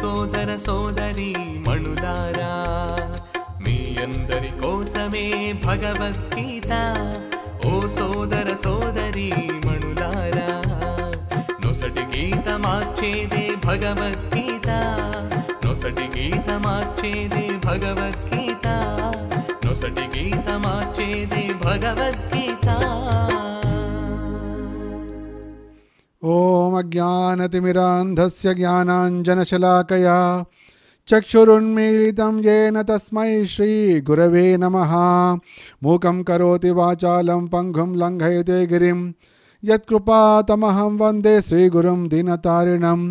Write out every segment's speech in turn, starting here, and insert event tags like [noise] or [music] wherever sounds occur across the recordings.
సోదర సోదరి మణులారా మీ అందరి కోసమే భగవద్గీత ఓ సోదర సోదరి మణులారా నొసటి గీత మార్చేదే భగవద్గీత నొసటి గీత మార్చేదే భగవద్గీత నొసటి గీత మార్చేదే భగవద్గీత ओम अज्ञानतिमिरान्धस्य ज्ञानाञ्जनशलाकया चक्षुरुन्मीलितं येन तस्मै श्रीगुरवे नमः मूकं करोति वाचालं पङ्गुं लङ्घयते गिरिं यत्कृपातमहं वन्दे श्रीगुरुं दीनतारिणं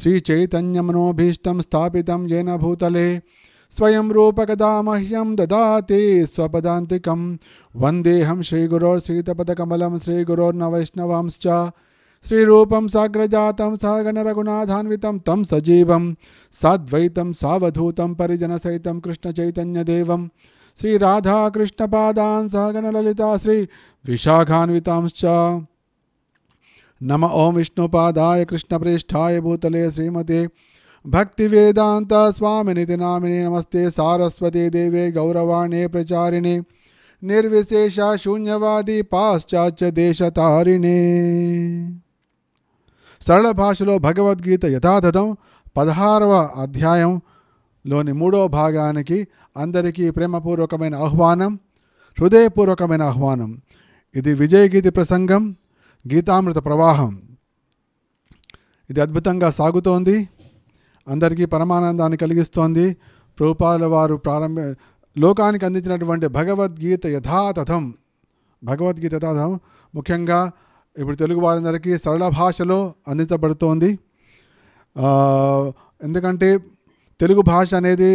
श्रीचैतन्यमनोभीष्टं स्थापितं येन भूतले स्वयं रूपकदा मह्यं ददाति स्वपदान्तिकं वन्देऽहं श्रीगुरोर्सीतपदकमलं श्रीगुरोर्नवैष्णवांश्च सहित कृष्ण सागणरघुनाथान्वितं तं सजीवं साद्वैतं सावधूतं परिजनसहितं कृष्णचैतन्यदेवं ललिता श्री विशाखान्विता नम ओं विष्णुपादाय कृष्णप्रेष्ठाय भूतले श्रीमते भक्ति स्वामिनिति नामिने नमस्ते सारस्वती देवे गौरवाणे प्रचारिणे निर्विशेष शून्यवादी देशतारिणे సరళ భాషలో భగవద్గీత యథాతథం పదహారవ అధ్యాయంలోని మూడో భాగానికి అందరికీ ప్రేమపూర్వకమైన ఆహ్వానం హృదయపూర్వకమైన ఆహ్వానం ఇది విజయగీతి ప్రసంగం గీతామృత ప్రవాహం ఇది అద్భుతంగా సాగుతోంది అందరికీ పరమానందాన్ని కలిగిస్తోంది రూపాల వారు ప్రారంభ లోకానికి అందించినటువంటి భగవద్గీత యథాతథం భగవద్గీత యథాతథం ముఖ్యంగా ఇప్పుడు తెలుగు వారందరికీ సరళ భాషలో అందించబడుతోంది ఎందుకంటే తెలుగు భాష అనేది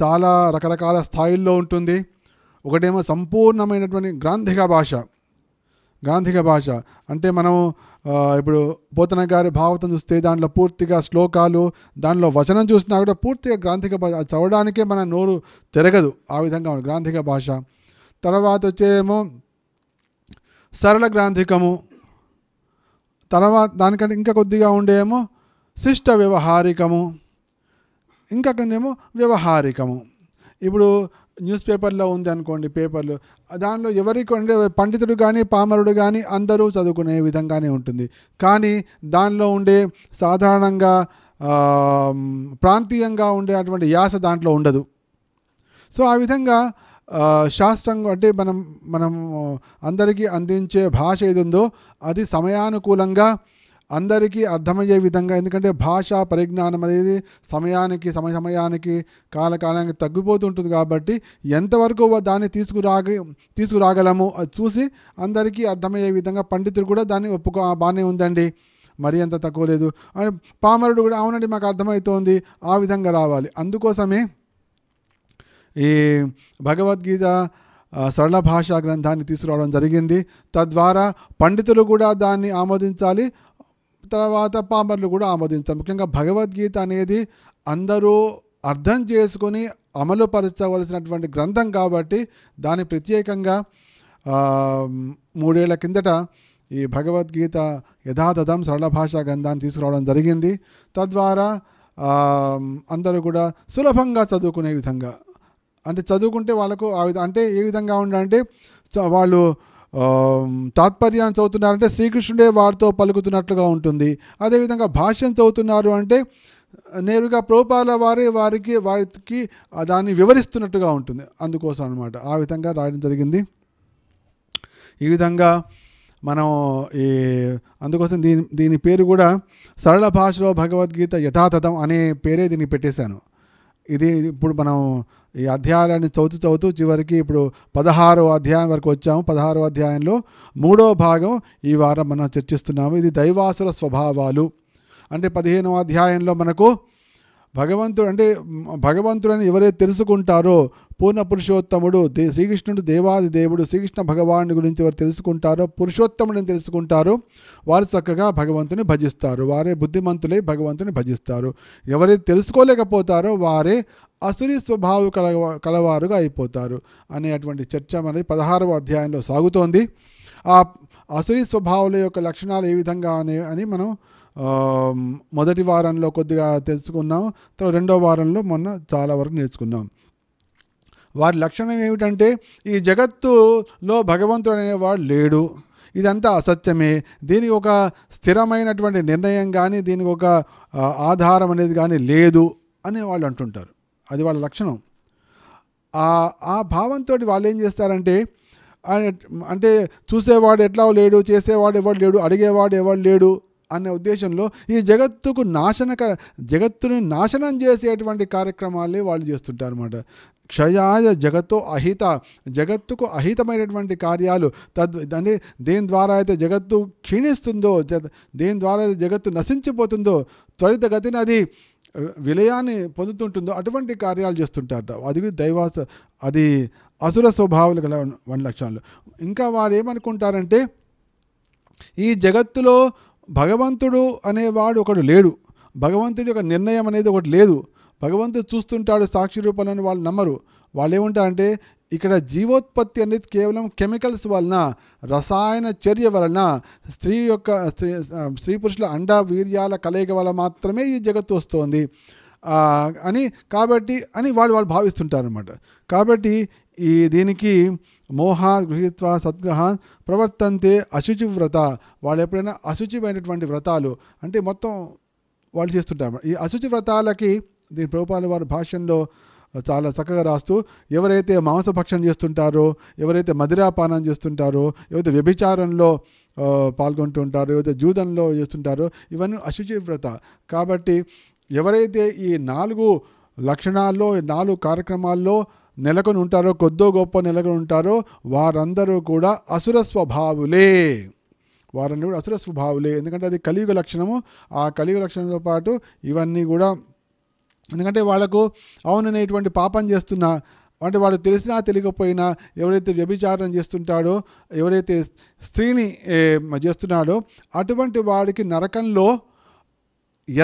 చాలా రకరకాల స్థాయిల్లో ఉంటుంది ఒకటేమో సంపూర్ణమైనటువంటి గ్రాంధిక భాష గ్రాంధిక భాష అంటే మనం ఇప్పుడు పోతన గారి భావతం చూస్తే దాంట్లో పూర్తిగా శ్లోకాలు దానిలో వచనం చూసినా కూడా పూర్తిగా గ్రాంధిక భాష అది చదవడానికే మన నోరు తిరగదు ఆ విధంగా గ్రాంధిక భాష తర్వాత వచ్చేమో సరళ గ్రాంధికము తర్వాత దానికంటే ఇంకా కొద్దిగా ఉండేమో శిష్ట వ్యవహారికము ఇంకా కొన్నేమో వ్యవహారికము ఇప్పుడు న్యూస్ పేపర్లో ఉంది అనుకోండి పేపర్లు దానిలో ఎవరికి ఉండే పండితుడు కానీ పామరుడు కానీ అందరూ చదువుకునే విధంగానే ఉంటుంది కానీ దానిలో ఉండే సాధారణంగా ప్రాంతీయంగా ఉండే అటువంటి యాస దాంట్లో ఉండదు సో ఆ విధంగా శాస్త్రం అంటే మనం మనం అందరికీ అందించే భాష ఏది ఉందో అది సమయానుకూలంగా అందరికీ అర్థమయ్యే విధంగా ఎందుకంటే భాషా పరిజ్ఞానం అనేది సమయానికి సమయ సమయానికి కాలకాలానికి తగ్గిపోతుంటుంది కాబట్టి ఎంతవరకు దాన్ని తీసుకురాగ తీసుకురాగలము అది చూసి అందరికీ అర్థమయ్యే విధంగా పండితులు కూడా దాన్ని ఒప్పుకో బాగానే ఉందండి మరీ అంత తక్కువ లేదు పామరుడు కూడా అవునండి మాకు అర్థమవుతోంది ఆ విధంగా రావాలి అందుకోసమే ఈ భగవద్గీత సరళ భాషా గ్రంథాన్ని తీసుకురావడం జరిగింది తద్వారా పండితులు కూడా దాన్ని ఆమోదించాలి తర్వాత పామర్లు కూడా ఆమోదించాలి ముఖ్యంగా భగవద్గీత అనేది అందరూ అర్థం చేసుకొని అమలుపరచవలసినటువంటి గ్రంథం కాబట్టి దాని ప్రత్యేకంగా మూడేళ్ల కిందట ఈ భగవద్గీత యథాతథం సరళ భాషా గ్రంథాన్ని తీసుకురావడం జరిగింది తద్వారా అందరూ కూడా సులభంగా చదువుకునే విధంగా అంటే చదువుకుంటే వాళ్ళకు ఆ విధ అంటే ఏ విధంగా ఉండాలంటే వాళ్ళు తాత్పర్యాన్ని చదువుతున్నారంటే శ్రీకృష్ణుడే వారితో పలుకుతున్నట్లుగా ఉంటుంది అదేవిధంగా భాష్యం చదువుతున్నారు అంటే నేరుగా ప్రోపాల వారి వారికి వారికి దాన్ని వివరిస్తున్నట్టుగా ఉంటుంది అందుకోసం అనమాట ఆ విధంగా రాయడం జరిగింది ఈ విధంగా మనం ఈ అందుకోసం దీని దీని పేరు కూడా సరళ భాషలో భగవద్గీత యథాతథం అనే పేరే దీన్ని పెట్టేశాను ఇది ఇప్పుడు మనం ఈ అధ్యాయాన్ని చదువుతూ చదువుతూ చివరికి ఇప్పుడు పదహారో అధ్యాయం వరకు వచ్చాము పదహారో అధ్యాయంలో మూడో భాగం ఈ వారం మనం చర్చిస్తున్నాము ఇది దైవాసుల స్వభావాలు అంటే పదిహేనో అధ్యాయంలో మనకు భగవంతుడు అంటే భగవంతుడని ఎవరైతే తెలుసుకుంటారో పూర్ణ పురుషోత్తముడు దే శ్రీకృష్ణుడు దేవాది దేవుడు శ్రీకృష్ణ భగవాను గురించి ఎవరు తెలుసుకుంటారో పురుషోత్తముడిని తెలుసుకుంటారో వారు చక్కగా భగవంతుని భజిస్తారు వారే బుద్ధిమంతులై భగవంతుని భజిస్తారు ఎవరైతే తెలుసుకోలేకపోతారో వారే అసురి స్వభావ కల కలవారుగా అయిపోతారు అనేటువంటి చర్చ మనది పదహారవ అధ్యాయంలో సాగుతోంది ఆ అసురి స్వభావుల యొక్క లక్షణాలు ఏ విధంగా అని మనం మొదటి వారంలో కొద్దిగా తెలుసుకున్నాం తర్వాత రెండో వారంలో మొన్న చాలా వరకు నేర్చుకున్నాం వారి లక్షణం ఏమిటంటే ఈ జగత్తులో భగవంతుడు అనేవాడు లేడు ఇదంతా అసత్యమే దీనికి ఒక స్థిరమైనటువంటి నిర్ణయం కానీ దీనికి ఒక ఆధారం అనేది కానీ లేదు అని వాళ్ళు అంటుంటారు అది వాళ్ళ లక్షణం ఆ భావంతో వాళ్ళు ఏం చేస్తారంటే అంటే చూసేవాడు ఎట్లా లేడు చేసేవాడు ఎవడు లేడు అడిగేవాడు ఎవడు లేడు అనే ఉద్దేశంలో ఈ జగత్తుకు నాశనక జగత్తుని నాశనం చేసేటువంటి కార్యక్రమాలే వాళ్ళు చేస్తుంటారు అనమాట క్షయాయ జగత్తు అహిత జగత్తుకు అహితమైనటువంటి కార్యాలు తద్ అంటే దేని ద్వారా అయితే జగత్తు క్షీణిస్తుందో దేని ద్వారా అయితే జగత్తు నశించిపోతుందో త్వరితగతిన అది విలయాన్ని పొందుతుంటుందో అటువంటి కార్యాలు చేస్తుంటారట అది దైవాస అది అసుర స్వభావాలు గల వన్ లక్షణాలు ఇంకా వారు ఏమనుకుంటారంటే ఈ జగత్తులో భగవంతుడు అనేవాడు ఒకడు లేడు భగవంతుడి యొక్క నిర్ణయం అనేది ఒకటి లేదు భగవంతుడు చూస్తుంటాడు సాక్షి రూపాలని వాళ్ళు నమ్మరు వాళ్ళు ఏముంటారంటే ఇక్కడ జీవోత్పత్తి అనేది కేవలం కెమికల్స్ వలన రసాయన చర్య వలన స్త్రీ యొక్క స్త్రీ స్త్రీ పురుషుల అండ వీర్యాల కలయిక వల్ల మాత్రమే ఈ జగత్తు వస్తోంది అని కాబట్టి అని వాళ్ళు వాళ్ళు భావిస్తుంటారనమాట కాబట్టి ఈ దీనికి మోహాన్ గృహిత్వ సద్గ్రహాన్ ప్రవర్తంతే అశుచి వ్రత వాళ్ళు ఎప్పుడైనా అశుచిమైనటువంటి వ్రతాలు అంటే మొత్తం వాళ్ళు చేస్తుంటారు ఈ అశుచి వ్రతాలకి దీని ప్రభుపాల వారి భాషల్లో చాలా చక్కగా రాస్తూ ఎవరైతే మాంసభక్షణం చేస్తుంటారో ఎవరైతే మదిరాపానం చేస్తుంటారో ఎవరైతే వ్యభిచారంలో పాల్గొంటుంటారో ఎవరైతే జూదంలో చేస్తుంటారో ఇవన్నీ అశుచి వ్రత కాబట్టి ఎవరైతే ఈ నాలుగు లక్షణాల్లో నాలుగు కార్యక్రమాల్లో నెలకొని ఉంటారో కొద్దో గొప్ప నెలకొని ఉంటారో వారందరూ కూడా అసుర స్వభావులే వారందరూ కూడా అసుర స్వభావులే ఎందుకంటే అది కలియుగ లక్షణము ఆ కలియుగ లక్షణంతో పాటు ఇవన్నీ కూడా ఎందుకంటే వాళ్లకు అవుననేటువంటి పాపం చేస్తున్నా అంటే వాడు తెలిసినా తెలియకపోయినా ఎవరైతే వ్యభిచారం చేస్తుంటాడో ఎవరైతే స్త్రీని చేస్తున్నాడో అటువంటి వాడికి నరకంలో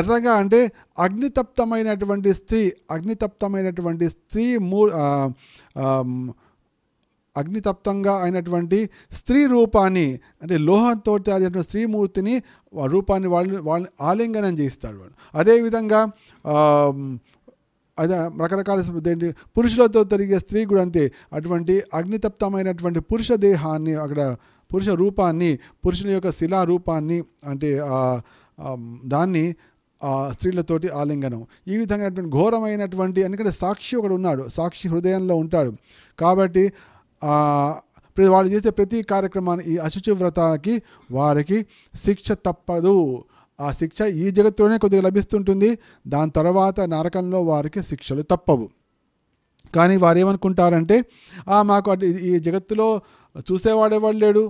ఎర్రగా అంటే అగ్నితప్తమైనటువంటి స్త్రీ అగ్నితప్తమైనటువంటి స్త్రీ మూ అగ్నితప్తంగా అయినటువంటి స్త్రీ రూపాన్ని అంటే లోహంతో తయారు స్త్రీమూర్తిని రూపాన్ని వాళ్ళు వాళ్ళని ఆలింగనం చేయిస్తాడు వాడు అదేవిధంగా అదే రకరకాల ఏంటి పురుషులతో తిరిగే స్త్రీ కూడా అంతే అటువంటి అగ్నితప్తమైనటువంటి పురుష దేహాన్ని అక్కడ పురుష రూపాన్ని పురుషుని యొక్క శిలా రూపాన్ని అంటే దాన్ని స్త్రీలతోటి ఆలింగనం ఈ విధమైనటువంటి ఘోరమైనటువంటి ఎందుకంటే సాక్షి ఒకడు ఉన్నాడు సాక్షి హృదయంలో ఉంటాడు కాబట్టి వాళ్ళు చేసే ప్రతి కార్యక్రమాన్ని ఈ అశుచి వ్రతానికి వారికి శిక్ష తప్పదు ఆ శిక్ష ఈ జగత్తులోనే కొద్దిగా లభిస్తుంటుంది దాని తర్వాత నరకంలో వారికి శిక్షలు తప్పవు కానీ వారు ఏమనుకుంటారంటే మాకు ఈ జగత్తులో చూసేవాడేవాడు లేడు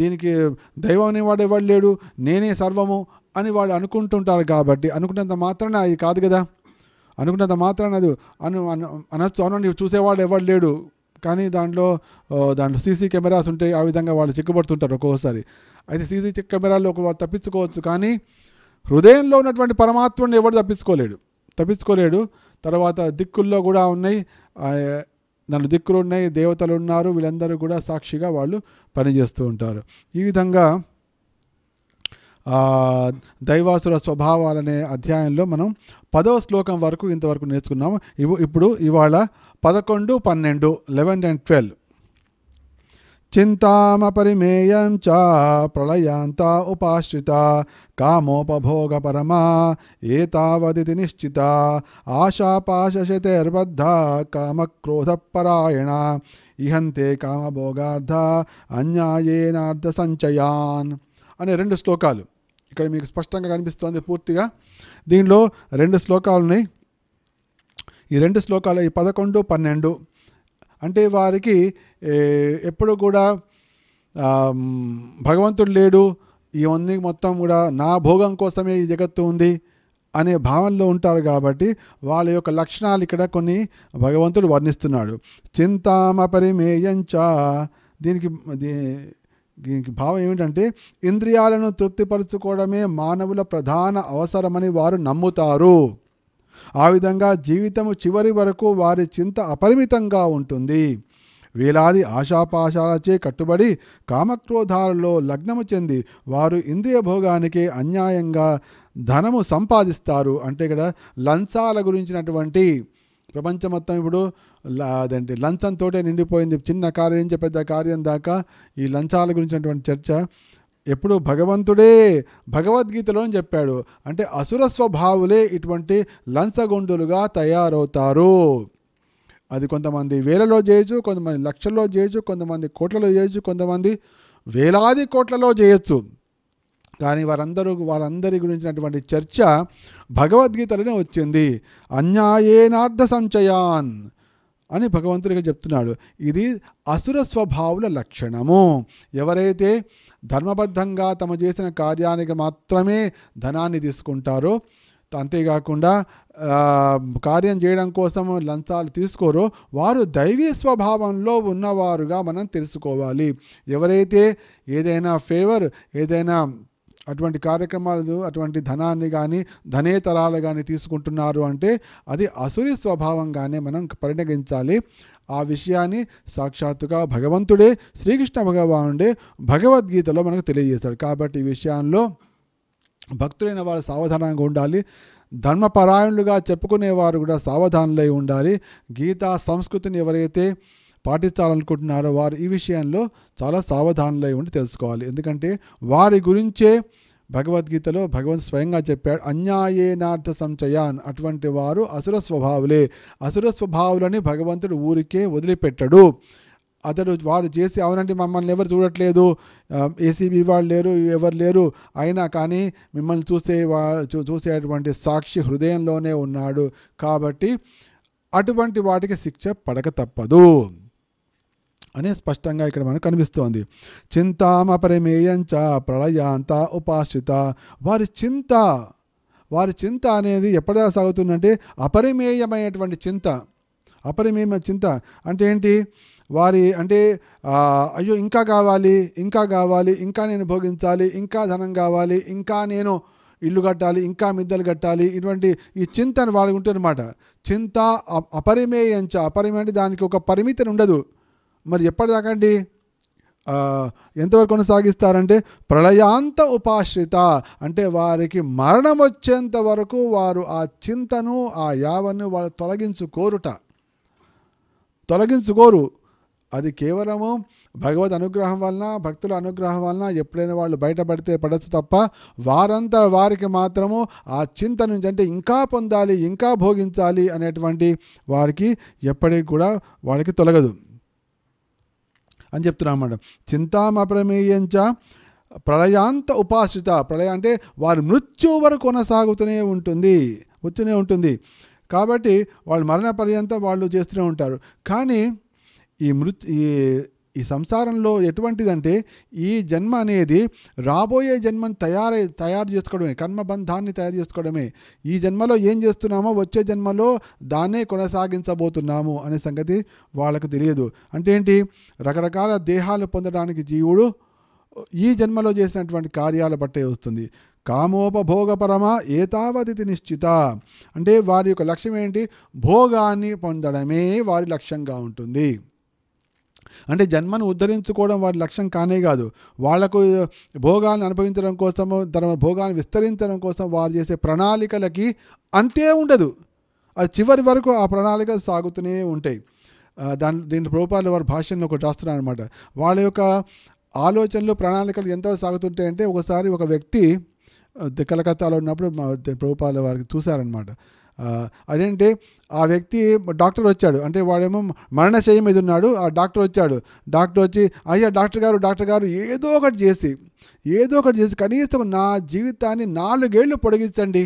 దీనికి దైవం అనేవాడేవాడు లేడు నేనే సర్వము అని వాళ్ళు అనుకుంటుంటారు కాబట్టి అనుకున్నంత మాత్రాన అది కాదు కదా అనుకున్నంత మాత్రాన అది అను అనొచ్చు అవునండి చూసేవాళ్ళు ఎవరు లేడు కానీ దాంట్లో దాంట్లో సీసీ కెమెరాస్ ఉంటాయి ఆ విధంగా వాళ్ళు చిక్కుబడుతుంటారు ఒక్కొక్కసారి అయితే సీసీ కెమెరాలో ఒక తప్పించుకోవచ్చు కానీ హృదయంలో ఉన్నటువంటి పరమాత్మని ఎవరు తప్పించుకోలేడు తప్పించుకోలేడు తర్వాత దిక్కుల్లో కూడా ఉన్నాయి నన్ను దిక్కులు ఉన్నాయి దేవతలు ఉన్నారు వీళ్ళందరూ కూడా సాక్షిగా వాళ్ళు పనిచేస్తూ ఉంటారు ఈ విధంగా దైవాసుర స్వభావాలనే అధ్యాయంలో మనం పదవ శ్లోకం వరకు ఇంతవరకు నేర్చుకున్నాము ఇప్పుడు ఇవాళ పదకొండు పన్నెండు లెవెన్ అండ్ ట్వెల్వ్ చింతామపరిమేయం చ ప్రళయాంత ఉపాశ్రిత కామోపభోగపరమా ఏతావదితి నిశ్చిత ఆశాపాశశతేర్బద్ధ కామక్రోధపరాయణ ఇహంతే కామభోగార్థ అన్యాయేనార్థ సంచయాన్ అనే రెండు శ్లోకాలు ఇక్కడ మీకు స్పష్టంగా కనిపిస్తోంది పూర్తిగా దీనిలో రెండు శ్లోకాలు ఉన్నాయి ఈ రెండు శ్లోకాలు ఈ పదకొండు పన్నెండు అంటే వారికి ఎప్పుడు కూడా భగవంతుడు లేడు ఇవన్నీ మొత్తం కూడా నా భోగం కోసమే ఈ జగత్తు ఉంది అనే భావనలో ఉంటారు కాబట్టి వాళ్ళ యొక్క లక్షణాలు ఇక్కడ కొన్ని భగవంతుడు వర్ణిస్తున్నాడు చింతామపరిమేయంచ దీనికి దీనికి భావం ఏమిటంటే ఇంద్రియాలను తృప్తిపరచుకోవడమే మానవుల ప్రధాన అవసరమని వారు నమ్ముతారు ఆ విధంగా జీవితము చివరి వరకు వారి చింత అపరిమితంగా ఉంటుంది వేలాది ఆశాపాశాలచే కట్టుబడి కామక్రోధాలలో లగ్నము చెంది వారు ఇంద్రియ భోగానికి అన్యాయంగా ధనము సంపాదిస్తారు అంటే ఇక్కడ లంచాల గురించినటువంటి ప్రపంచం మొత్తం ఇప్పుడు అదేంటి లంచంతో నిండిపోయింది చిన్న కార్యం నుంచి పెద్ద కార్యం దాకా ఈ లంచాల గురించినటువంటి చర్చ ఎప్పుడు భగవంతుడే భగవద్గీతలో చెప్పాడు అంటే అసుర స్వభావులే ఇటువంటి లంచగొండులుగా తయారవుతారు అది కొంతమంది వేలలో చేయొచ్చు కొంతమంది లక్షల్లో చేయొచ్చు కొంతమంది కోట్లలో చేయొచ్చు కొంతమంది వేలాది కోట్లలో చేయొచ్చు కానీ వారందరూ వారందరి గురించినటువంటి చర్చ భగవద్గీతలోనే వచ్చింది అన్యాయేనార్థ సంచయాన్ అని భగవంతుడిగా చెప్తున్నాడు ఇది అసుర స్వభావుల లక్షణము ఎవరైతే ధర్మబద్ధంగా తమ చేసిన కార్యానికి మాత్రమే ధనాన్ని తీసుకుంటారో అంతేకాకుండా కార్యం చేయడం కోసం లంచాలు తీసుకోరో వారు దైవీ స్వభావంలో ఉన్నవారుగా మనం తెలుసుకోవాలి ఎవరైతే ఏదైనా ఫేవర్ ఏదైనా అటువంటి కార్యక్రమాలు అటువంటి ధనాన్ని కానీ ధనేతరాలు కానీ తీసుకుంటున్నారు అంటే అది అసురి స్వభావంగానే మనం పరిగణించాలి ఆ విషయాన్ని సాక్షాత్తుగా భగవంతుడే శ్రీకృష్ణ భగవానుడే భగవద్గీతలో మనకు తెలియజేశాడు కాబట్టి ఈ విషయాల్లో భక్తులైన వారు సావధానంగా ఉండాలి ధర్మపరాయణులుగా చెప్పుకునేవారు కూడా సావధానులై ఉండాలి గీతా సంస్కృతిని ఎవరైతే పాటించాలనుకుంటున్నారో వారు ఈ విషయంలో చాలా సావధానులై ఉండి తెలుసుకోవాలి ఎందుకంటే వారి గురించే భగవద్గీతలో భగవంత్ స్వయంగా చెప్పాడు అన్యాయేనార్థ సంచయాన్ అటువంటి వారు అసుర స్వభావులే అసుర స్వభావులని భగవంతుడు ఊరికే వదిలిపెట్టడు అతడు వారు చేసి అవునండి మమ్మల్ని ఎవరు చూడట్లేదు ఏసీబీ వాళ్ళు లేరు ఎవరు లేరు అయినా కానీ మిమ్మల్ని చూసే చూసేటువంటి సాక్షి హృదయంలోనే ఉన్నాడు కాబట్టి అటువంటి వాటికి శిక్ష పడక తప్పదు అనే స్పష్టంగా ఇక్కడ మనకు కనిపిస్తోంది చింతామపరిమేయంచ ప్రళయాంత ఉపాశ్రిత వారి చింత వారి చింత అనేది ఎప్పటిదాకా సాగుతుందంటే అపరిమేయమైనటువంటి చింత అపరిమేయమైన చింత అంటే ఏంటి వారి అంటే అయ్యో ఇంకా కావాలి ఇంకా కావాలి ఇంకా నేను భోగించాలి ఇంకా ధనం కావాలి ఇంకా నేను ఇల్లు కట్టాలి ఇంకా మిద్దలు కట్టాలి ఇటువంటి ఈ చింతను వాడుకుంటే అనమాట చింత అపరిమేయంచ అపరిమే అంటే దానికి ఒక పరిమితిని ఉండదు మరి ఎప్పటిదాకా అండి ఎంతవరకు కొనసాగిస్తారంటే ప్రళయాంత ఉపాశ్రిత అంటే వారికి మరణం వచ్చేంత వరకు వారు ఆ చింతను ఆ యావను వాళ్ళు తొలగించుకోరుట తొలగించుకోరు అది కేవలము భగవద్ అనుగ్రహం వలన భక్తుల అనుగ్రహం వలన ఎప్పుడైనా వాళ్ళు బయటపడితే పడచ్చు తప్ప వారంతా వారికి మాత్రము ఆ చింత నుంచి అంటే ఇంకా పొందాలి ఇంకా భోగించాలి అనేటువంటి వారికి ఎప్పటికి కూడా వాళ్ళకి తొలగదు అని చెప్తున్నాం అన్నమాట చింతామప్రమేయంచ ప్రళయాంత ఉపాసిత ప్రళయ అంటే వారి మృత్యు వరకు కొనసాగుతూనే ఉంటుంది వచ్చునే ఉంటుంది కాబట్టి వాళ్ళు మరణ పర్యంతం వాళ్ళు చేస్తూనే ఉంటారు కానీ ఈ మృత్ ఈ ఈ సంసారంలో ఎటువంటిదంటే ఈ జన్మ అనేది రాబోయే జన్మను తయారై తయారు చేసుకోవడమే కర్మబంధాన్ని తయారు చేసుకోవడమే ఈ జన్మలో ఏం చేస్తున్నామో వచ్చే జన్మలో దాన్నే కొనసాగించబోతున్నాము అనే సంగతి వాళ్ళకు తెలియదు అంటే ఏంటి రకరకాల దేహాలు పొందడానికి జీవుడు ఈ జన్మలో చేసినటువంటి కార్యాల బట్టే వస్తుంది కామోపభోగపరమ ఏతావతి నిశ్చిత అంటే వారి యొక్క లక్ష్యం ఏంటి భోగాన్ని పొందడమే వారి లక్ష్యంగా ఉంటుంది అంటే జన్మను ఉద్ధరించుకోవడం వారి లక్ష్యం కానే కాదు వాళ్లకు భోగాలను అనుభవించడం కోసం తర్వాత భోగాలను విస్తరించడం కోసం వారు చేసే ప్రణాళికలకి అంతే ఉండదు అది చివరి వరకు ఆ ప్రణాళికలు సాగుతూనే ఉంటాయి దాని దీని ప్రభుపాలు వారి భాషల్లో ఒకటి రాస్తున్నారు అనమాట వాళ్ళ యొక్క ఆలోచనలు ప్రణాళికలు ఎంతవరకు సాగుతుంటాయంటే ఒకసారి ఒక వ్యక్తి కలకత్తాలో ఉన్నప్పుడు ప్రభుపాల వారికి చూశారనమాట అదేంటే ఆ వ్యక్తి డాక్టర్ వచ్చాడు అంటే వాడేమో మరణశయం మీద ఉన్నాడు ఆ డాక్టర్ వచ్చాడు డాక్టర్ వచ్చి అయ్యా డాక్టర్ గారు డాక్టర్ గారు ఏదో ఒకటి చేసి ఏదో ఒకటి చేసి కనీసం నా జీవితాన్ని నాలుగేళ్లు పొడిగించండి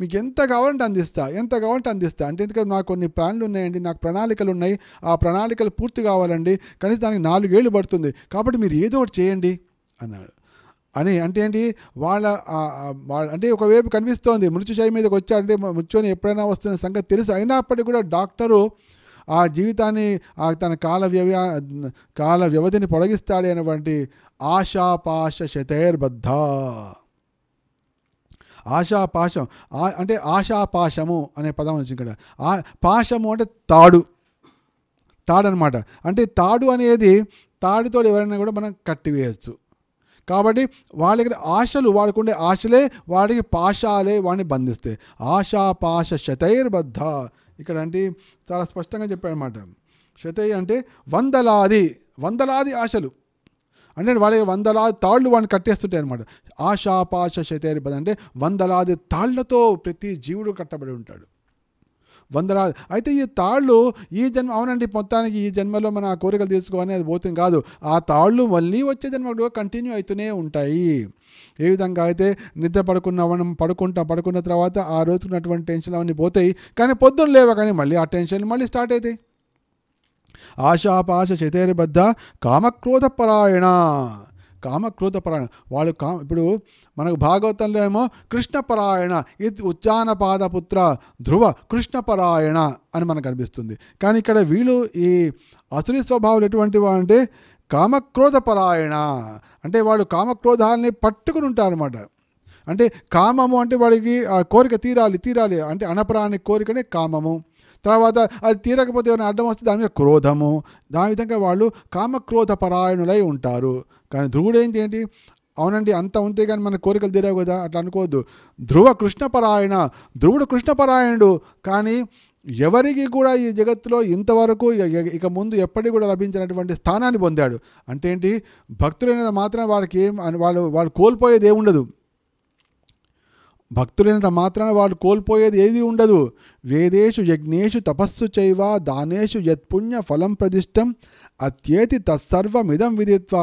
మీకు ఎంత కావాలంటే అందిస్తా ఎంత కావాలంటే అందిస్తా అంటే ఎందుకంటే నాకు కొన్ని ప్లాన్లు ఉన్నాయండి నాకు ప్రణాళికలు ఉన్నాయి ఆ ప్రణాళికలు పూర్తి కావాలండి కనీసం దానికి నాలుగేళ్ళు పడుతుంది కాబట్టి మీరు ఏదో ఒకటి చేయండి అన్నాడు అని అంటే ఏంటి వాళ్ళ వాళ్ళ అంటే ఒకవైపు కనిపిస్తోంది కనిపిస్తోంది చేయి మీదకి వచ్చాడంటే మృత్యుని ఎప్పుడైనా వస్తున్న సంగతి తెలుసు అయినప్పటికీ కూడా డాక్టరు ఆ జీవితాన్ని తన కాల వ్యవ కాల వ్యవధిని పొడగిస్తాడు అనేటువంటి ఆశాపాశ శతైర్బద్ధ ఆశాపాశం అంటే ఆశాపాశము అనే పదం వచ్చింది ఇక్కడ పాశము అంటే తాడు తాడు అనమాట అంటే తాడు అనేది తాడుతో ఎవరైనా కూడా మనం కట్టివేయచ్చు కాబట్టి వాళ్ళ దగ్గర ఆశలు వాడుకుండే ఆశలే వాడికి పాశాలే వాడిని బంధిస్తాయి ఆశా పాశ శతైర్బద్ధ ఇక్కడ అంటే చాలా స్పష్టంగా చెప్పాడనమాట శతై అంటే వందలాది వందలాది ఆశలు అంటే వాళ్ళకి వందలాది తాళ్ళు వాడిని కట్టేస్తుంటాయి అనమాట ఆశాపాశ శతైర్బద్ధ అంటే వందలాది తాళ్లతో ప్రతి జీవుడు కట్టబడి ఉంటాడు వందలాది అయితే ఈ తాళ్ళు ఈ జన్మ అవునండి మొత్తానికి ఈ జన్మలో మన కోరికలు తీసుకోవాలని అది పోతుంది కాదు ఆ తాళ్ళు మళ్ళీ వచ్చే జన్మ కంటిన్యూ అవుతూనే ఉంటాయి ఏ విధంగా అయితే నిద్ర పడుకున్న మనం పడుకుంటాం పడుకున్న తర్వాత ఆ రోజుకున్నటువంటి టెన్షన్లు అవన్నీ పోతాయి కానీ పొద్దున్న లేవ కానీ మళ్ళీ ఆ టెన్షన్ మళ్ళీ స్టార్ట్ అవుతాయి ఆశాపాశ చైతైర్యబద్ధ కామక్రోధపరాయణ పరాయణ వాళ్ళు కా ఇప్పుడు మనకు భాగవతంలో ఏమో కృష్ణపరాయణ ఇది ఉద్యానపాదపుత్ర ధ్రువ కృష్ణపరాయణ అని మనకు అనిపిస్తుంది కానీ ఇక్కడ వీళ్ళు ఈ అసురి స్వభావాలు ఎటువంటి అంటే పరాయణ అంటే వాళ్ళు కామక్రోధాలని పట్టుకుని ఉంటారు అనమాట అంటే కామము అంటే వాడికి ఆ కోరిక తీరాలి తీరాలి అంటే అనపరాని కోరికనే కామము తర్వాత అది తీరకపోతే ఏమైనా అడ్డం వస్తే దాని మీద క్రోధము దాని విధంగా వాళ్ళు కామక్రోధ పరాయణులై ఉంటారు కానీ ధ్రువుడు ఏంటి ఏంటి అవునండి అంత ఉంటే కానీ మన కోరికలు తీరావు కదా అట్లా అనుకోవద్దు ధ్రువ కృష్ణపరాయణ ధ్రువుడు కృష్ణపరాయణుడు కానీ ఎవరికి కూడా ఈ జగత్తులో ఇంతవరకు ఇక ముందు ఎప్పటికీ కూడా లభించినటువంటి స్థానాన్ని పొందాడు అంటే ఏంటి భక్తులైన మాత్రం వాళ్ళకి ఏం వాళ్ళు వాళ్ళు కోల్పోయేది ఏముండదు భక్తులైనంత మాత్రాన వారు కోల్పోయేది ఏది ఉండదు వేదేషు యజ్ఞేషు తపస్సు చైవ దానేషు యత్పుణ్య ఫలం ప్రదిష్టం అత్యేతి తత్సర్వమిదం విధిత్వ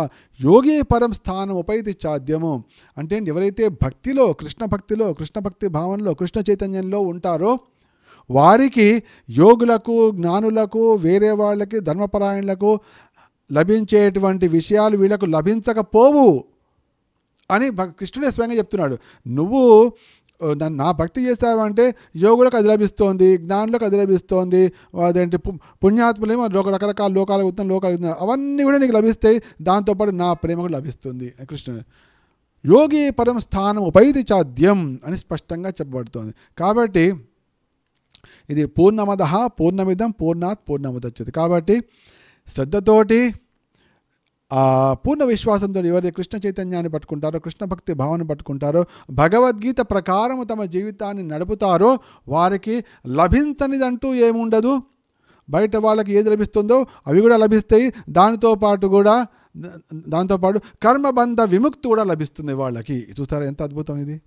యోగే పరం స్థానం ఉపైతి సాధ్యము అంటే ఎవరైతే భక్తిలో కృష్ణ భక్తిలో కృష్ణ భక్తి భావనలో కృష్ణ చైతన్యంలో ఉంటారో వారికి యోగులకు జ్ఞానులకు వేరే వాళ్ళకి ధర్మపరాయణులకు లభించేటువంటి విషయాలు వీళ్లకు లభించకపోవు అని కృష్ణుడే స్వయంగా చెప్తున్నాడు నువ్వు నా భక్తి చేస్తావంటే యోగులకు అది లభిస్తోంది జ్ఞానులకు అది లభిస్తోంది అదేంటి పుణ్యాత్ములేమో రకరకాల లోకాలు ఉత్తమ లోకాలు అవన్నీ కూడా నీకు లభిస్తాయి దాంతోపాటు నా ప్రేమ కూడా లభిస్తుంది కృష్ణుడు యోగి పరం స్థానం ఉపైతి చాద్యం అని స్పష్టంగా చెప్పబడుతోంది కాబట్టి ఇది పూర్ణమద పూర్ణమిదం పూర్ణాత్ వచ్చేది కాబట్టి శ్రద్ధతోటి ఆ పూర్ణ విశ్వాసంతో ఎవరైతే కృష్ణ చైతన్యాన్ని పట్టుకుంటారో కృష్ణ భక్తి భావాన్ని పట్టుకుంటారో భగవద్గీత ప్రకారము తమ జీవితాన్ని నడుపుతారో వారికి లభించనిదంటూ ఏముండదు బయట వాళ్ళకి ఏది లభిస్తుందో అవి కూడా లభిస్తాయి దానితో పాటు కూడా దాంతోపాటు కర్మబంధ విముక్తి కూడా లభిస్తుంది వాళ్ళకి చూస్తారా ఎంత అద్భుతం ఇది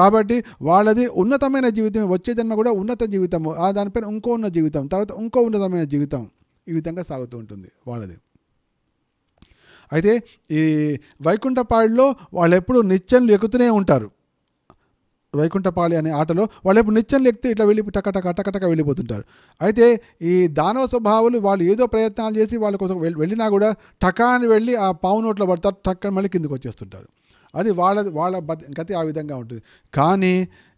కాబట్టి వాళ్ళది ఉన్నతమైన జీవితం వచ్చే జన్మ కూడా ఉన్నత జీవితము ఆ దానిపైన ఇంకో ఉన్న జీవితం తర్వాత ఇంకో ఉన్నతమైన జీవితం ఈ విధంగా సాగుతూ ఉంటుంది వాళ్ళది అయితే ఈ వైకుంఠపాళిలో వాళ్ళు ఎప్పుడు నిత్యంలు ఎక్కుతూనే ఉంటారు వైకుంఠపాళి అనే ఆటలో వాళ్ళు ఎప్పుడు నిత్యం ఎక్కితే ఇట్లా వెళ్ళి టకటక టకటక వెళ్ళిపోతుంటారు అయితే ఈ దానవ స్వభావాలు వాళ్ళు ఏదో ప్రయత్నాలు చేసి వాళ్ళ కోసం వెళ్ళినా కూడా టకాని వెళ్ళి ఆ పావు నోట్లో పడతారు టక్కని మళ్ళీ కిందకు వచ్చేస్తుంటారు అది వాళ్ళ వాళ్ళ గతి ఆ విధంగా ఉంటుంది కానీ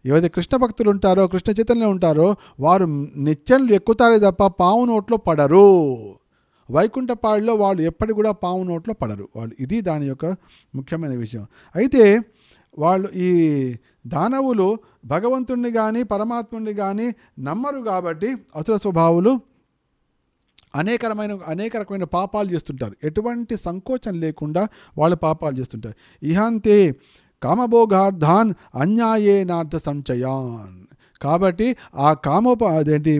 ఏవైతే కృష్ణ భక్తులు ఉంటారో కృష్ణ చైతన్యం ఉంటారో వారు నిత్యంలు ఎక్కుతారే తప్ప పావు నోట్లో పడరు వైకుంఠపాడిలో వాళ్ళు ఎప్పటి కూడా పాము నోట్లో పడరు వాళ్ళు ఇది దాని యొక్క ముఖ్యమైన విషయం అయితే వాళ్ళు ఈ దానవులు భగవంతుణ్ణి కానీ పరమాత్ముణ్ణి కానీ నమ్మరు కాబట్టి అసుర స్వభావులు అనేక రకమైన అనేక రకమైన పాపాలు చేస్తుంటారు ఎటువంటి సంకోచం లేకుండా వాళ్ళు పాపాలు చేస్తుంటారు ఇహంతే కామభోగార్థాన్ అన్యాయేనార్థ సంచయాన్ కాబట్టి ఆ కామోప అదేంటి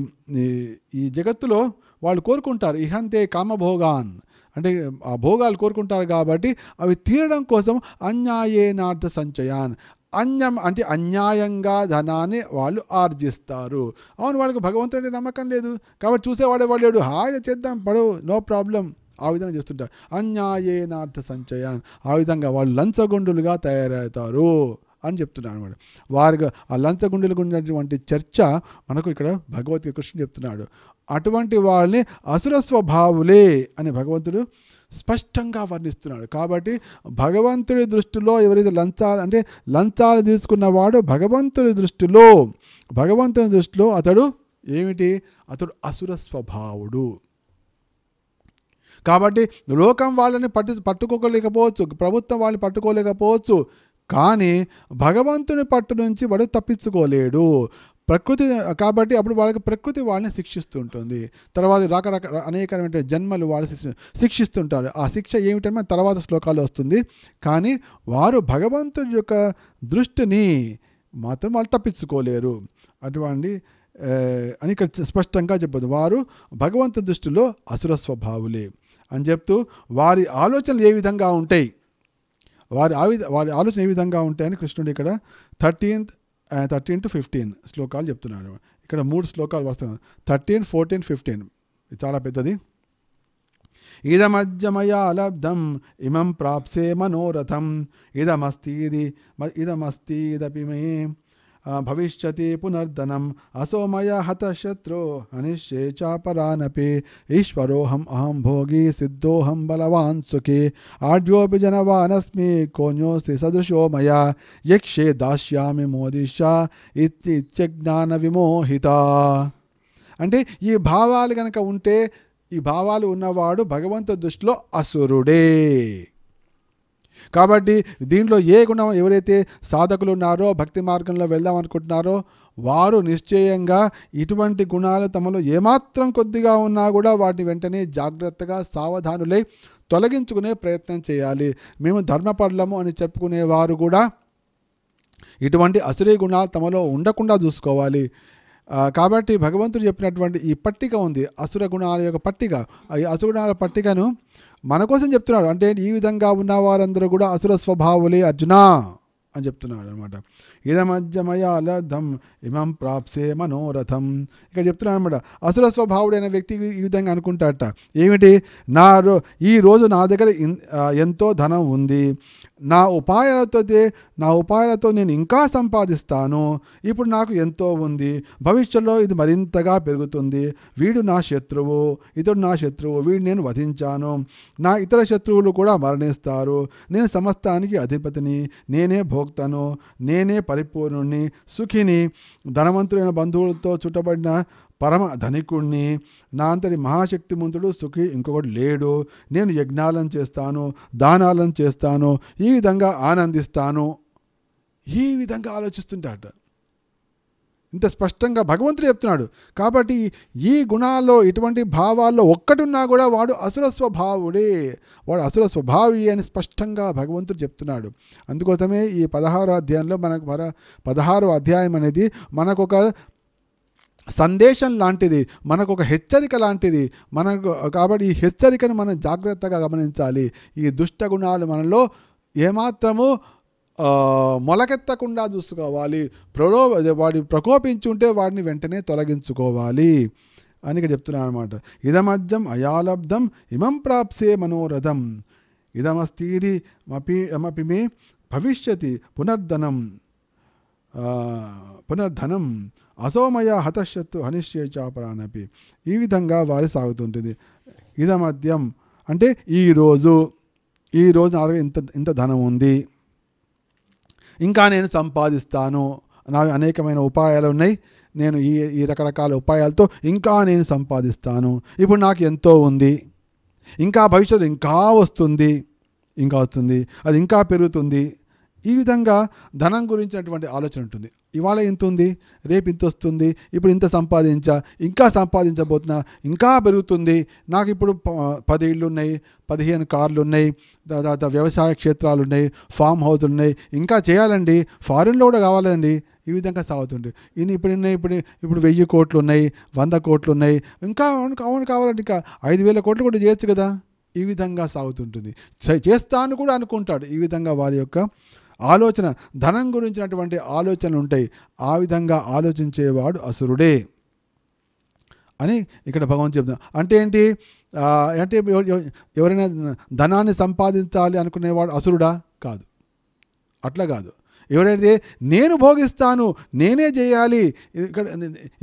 ఈ జగత్తులో వాళ్ళు కోరుకుంటారు ఇహంతే కామభోగాన్ అంటే ఆ భోగాలు కోరుకుంటారు కాబట్టి అవి తీరడం కోసం అన్యాయేనార్థ సంచయాన్ అన్యం అంటే అన్యాయంగా ధనాన్ని వాళ్ళు ఆర్జిస్తారు అవును వాళ్ళకి భగవంతుడు అంటే నమ్మకం లేదు కాబట్టి చూసేవాడే వాళ్ళు హాయి చేద్దాం పడు నో ప్రాబ్లం ఆ విధంగా చేస్తుంటారు అన్యాయేనార్థ సంచయాన్ ఆ విధంగా వాళ్ళు లంచగొండులుగా తయారవుతారు అని చెప్తున్నాడు అనమాట వారిగా ఆ గుండెలు గుండినటువంటి చర్చ మనకు ఇక్కడ భగవద్గీత కృష్ణుడు చెప్తున్నాడు అటువంటి వాళ్ళని అసుర స్వభావులే అని భగవంతుడు స్పష్టంగా వర్ణిస్తున్నాడు కాబట్టి భగవంతుడి దృష్టిలో ఎవరైతే లంచాలు అంటే లంచాలు తీసుకున్నవాడు భగవంతుడి దృష్టిలో భగవంతుని దృష్టిలో అతడు ఏమిటి అతడు అసుర స్వభావుడు కాబట్టి లోకం వాళ్ళని పట్టు పట్టుకోలేకపోవచ్చు ప్రభుత్వం వాళ్ళని పట్టుకోలేకపోవచ్చు కానీ భగవంతుని పట్టు నుంచి వాడు తప్పించుకోలేడు ప్రకృతి కాబట్టి అప్పుడు వాళ్ళకి ప్రకృతి వాళ్ళని శిక్షిస్తుంటుంది తర్వాత రకరక అనేకమైన జన్మలు వాళ్ళు శిక్షిస్తుంటారు ఆ శిక్ష ఏమిటంటే తర్వాత శ్లోకాలు వస్తుంది కానీ వారు భగవంతుడి యొక్క దృష్టిని మాత్రం వాళ్ళు తప్పించుకోలేరు అటువంటి అని స్పష్టంగా చెప్పదు వారు భగవంతు దృష్టిలో అసుర స్వభావులే అని చెప్తూ వారి ఆలోచనలు ఏ విధంగా ఉంటాయి వారి ఆ వారి ఆలోచన ఏ విధంగా ఉంటాయని కృష్ణుడు ఇక్కడ థర్టీన్త్ థర్టీన్ టు ఫిఫ్టీన్ శ్లోకాలు చెప్తున్నాడు ఇక్కడ మూడు శ్లోకాలు వస్తున్నాయి థర్టీన్ ఫోర్టీన్ ఫిఫ్టీన్ చాలా పెద్దది ఇదమజ్జమయా లబ్ధం ఇమం ప్రాప్సే మనోరథం ఇదమస్తీది ఇదపి మే భవిష్యతి పునర్ధనం అసోమయ హత శత్రు అనిశ్చే చాపరానపి ఈశ్వరోహం అహం భోగి సిద్ధోహం బలవాన్ సుఖి ఆడ్యోపి జనవానస్మి కోన్యోస్తి సదృశో యక్షే దాస్యామి మోదిష ఇత్యజ్ఞాన విమోహిత అంటే ఈ భావాలు కనుక ఉంటే ఈ భావాలు ఉన్నవాడు భగవంతు దృష్టిలో అసురుడే కాబట్టి దీంట్లో ఏ గుణం ఎవరైతే సాధకులు ఉన్నారో భక్తి మార్గంలో వెళ్దాం అనుకుంటున్నారో వారు నిశ్చయంగా ఇటువంటి గుణాలు తమలో ఏమాత్రం కొద్దిగా ఉన్నా కూడా వాటిని వెంటనే జాగ్రత్తగా సావధానులై తొలగించుకునే ప్రయత్నం చేయాలి మేము ధర్మపర్లము అని చెప్పుకునే వారు కూడా ఇటువంటి అసురీ గుణాలు తమలో ఉండకుండా చూసుకోవాలి కాబట్టి భగవంతుడు చెప్పినటువంటి ఈ పట్టిక ఉంది అసుర గుణాల యొక్క పట్టిక ఈ గుణాల పట్టికను మన కోసం చెప్తున్నాడు అంటే ఈ విధంగా ఉన్న వారందరూ కూడా అసుర స్వభావులే అర్జున అని చెప్తున్నాడు అనమాట ఇదమజ్జమయ ఇమం ప్రాప్సే మనోరథం ఇక్కడ చెప్తున్నాడు అనమాట అసుర స్వభావుడైన వ్యక్తి ఈ విధంగా అనుకుంటాడట ఏమిటి నా రో ఈ రోజు నా దగ్గర ఎంతో ధనం ఉంది నా ఉపాయాలతో నా ఉపాయాలతో నేను ఇంకా సంపాదిస్తాను ఇప్పుడు నాకు ఎంతో ఉంది భవిష్యత్తులో ఇది మరింతగా పెరుగుతుంది వీడు నా శత్రువు ఇతడు నా శత్రువు వీడు నేను వధించాను నా ఇతర శత్రువులు కూడా మరణిస్తారు నేను సమస్తానికి అధిపతిని నేనే భోక్తను నేనే పరిపూర్ణుని సుఖిని ధనవంతులైన బంధువులతో చుట్టబడిన పరమ ధనికుణ్ణి నా అంతటి మహాశక్తిమంతుడు సుఖి ఇంకొకటి లేడు నేను యజ్ఞాలను చేస్తాను దానాలను చేస్తాను ఈ విధంగా ఆనందిస్తాను ఈ విధంగా ఆలోచిస్తుంటాట ఇంత స్పష్టంగా భగవంతుడు చెప్తున్నాడు కాబట్టి ఈ గుణాల్లో ఇటువంటి భావాల్లో ఒక్కటున్నా కూడా వాడు అసుర స్వభావుడే వాడు అసుర స్వభావి అని స్పష్టంగా భగవంతుడు చెప్తున్నాడు అందుకోసమే ఈ పదహారో అధ్యాయంలో మనకు పదహారో అధ్యాయం అనేది మనకొక సందేశం లాంటిది మనకు ఒక హెచ్చరిక లాంటిది మనకు కాబట్టి ఈ హెచ్చరికను మనం జాగ్రత్తగా గమనించాలి ఈ దుష్టగుణాలు మనలో ఏమాత్రము మొలకెత్తకుండా చూసుకోవాలి ప్రలో వాడి ప్రకోపించుంటే వాడిని వెంటనే తొలగించుకోవాలి అని ఇక చెప్తున్నాను అనమాట ఇదమద్యం అయాలబ్ధం ఇమం ప్రాప్సే మనోరథం ఇదమస్తీది మపి మపి మే భవిష్యతి పునర్ధనం పునర్ధనం అసోమయ హతశత్తు హనిశ్చేచాపరానపి ఈ విధంగా వారి సాగుతుంటుంది ఇదమద్యం అంటే ఈరోజు ఈరోజు నాకు ఇంత ఇంత ధనం ఉంది ఇంకా నేను సంపాదిస్తాను నాకు అనేకమైన ఉపాయాలు ఉన్నాయి నేను ఈ ఈ రకరకాల ఉపాయాలతో ఇంకా నేను సంపాదిస్తాను ఇప్పుడు నాకు ఎంతో ఉంది ఇంకా భవిష్యత్తు ఇంకా వస్తుంది ఇంకా వస్తుంది అది ఇంకా పెరుగుతుంది ఈ విధంగా ధనం గురించినటువంటి ఆలోచన ఉంటుంది ఇవాళ ఇంత ఉంది రేపు ఇంత వస్తుంది ఇప్పుడు ఇంత సంపాదించా ఇంకా సంపాదించబోతున్నా ఇంకా పెరుగుతుంది నాకు ఇప్పుడు పది ఇళ్ళు ఉన్నాయి పదిహేను కార్లు ఉన్నాయి తర్వాత వ్యవసాయ క్షేత్రాలు ఉన్నాయి ఫామ్ హౌస్లు ఉన్నాయి ఇంకా చేయాలండి ఫారిన్లో కూడా కావాలండి ఈ విధంగా సాగుతుంది ఇన్ని ఇప్పుడు ఇప్పుడు ఇప్పుడు వెయ్యి కోట్లు ఉన్నాయి వంద కోట్లు ఉన్నాయి ఇంకా అవును కావాలంటే ఇంకా ఐదు వేల కోట్లు కూడా చేయొచ్చు కదా ఈ విధంగా సాగుతుంటుంది చేస్తాను కూడా అనుకుంటాడు ఈ విధంగా వారి యొక్క ఆలోచన ధనం గురించినటువంటి ఆలోచనలు ఉంటాయి ఆ విధంగా ఆలోచించేవాడు అసురుడే అని ఇక్కడ భగవంతు చెప్తాం అంటే ఏంటి అంటే ఎవరైనా ధనాన్ని సంపాదించాలి అనుకునేవాడు అసురుడా కాదు అట్లా కాదు ఎవరైతే నేను భోగిస్తాను నేనే చేయాలి ఇక్కడ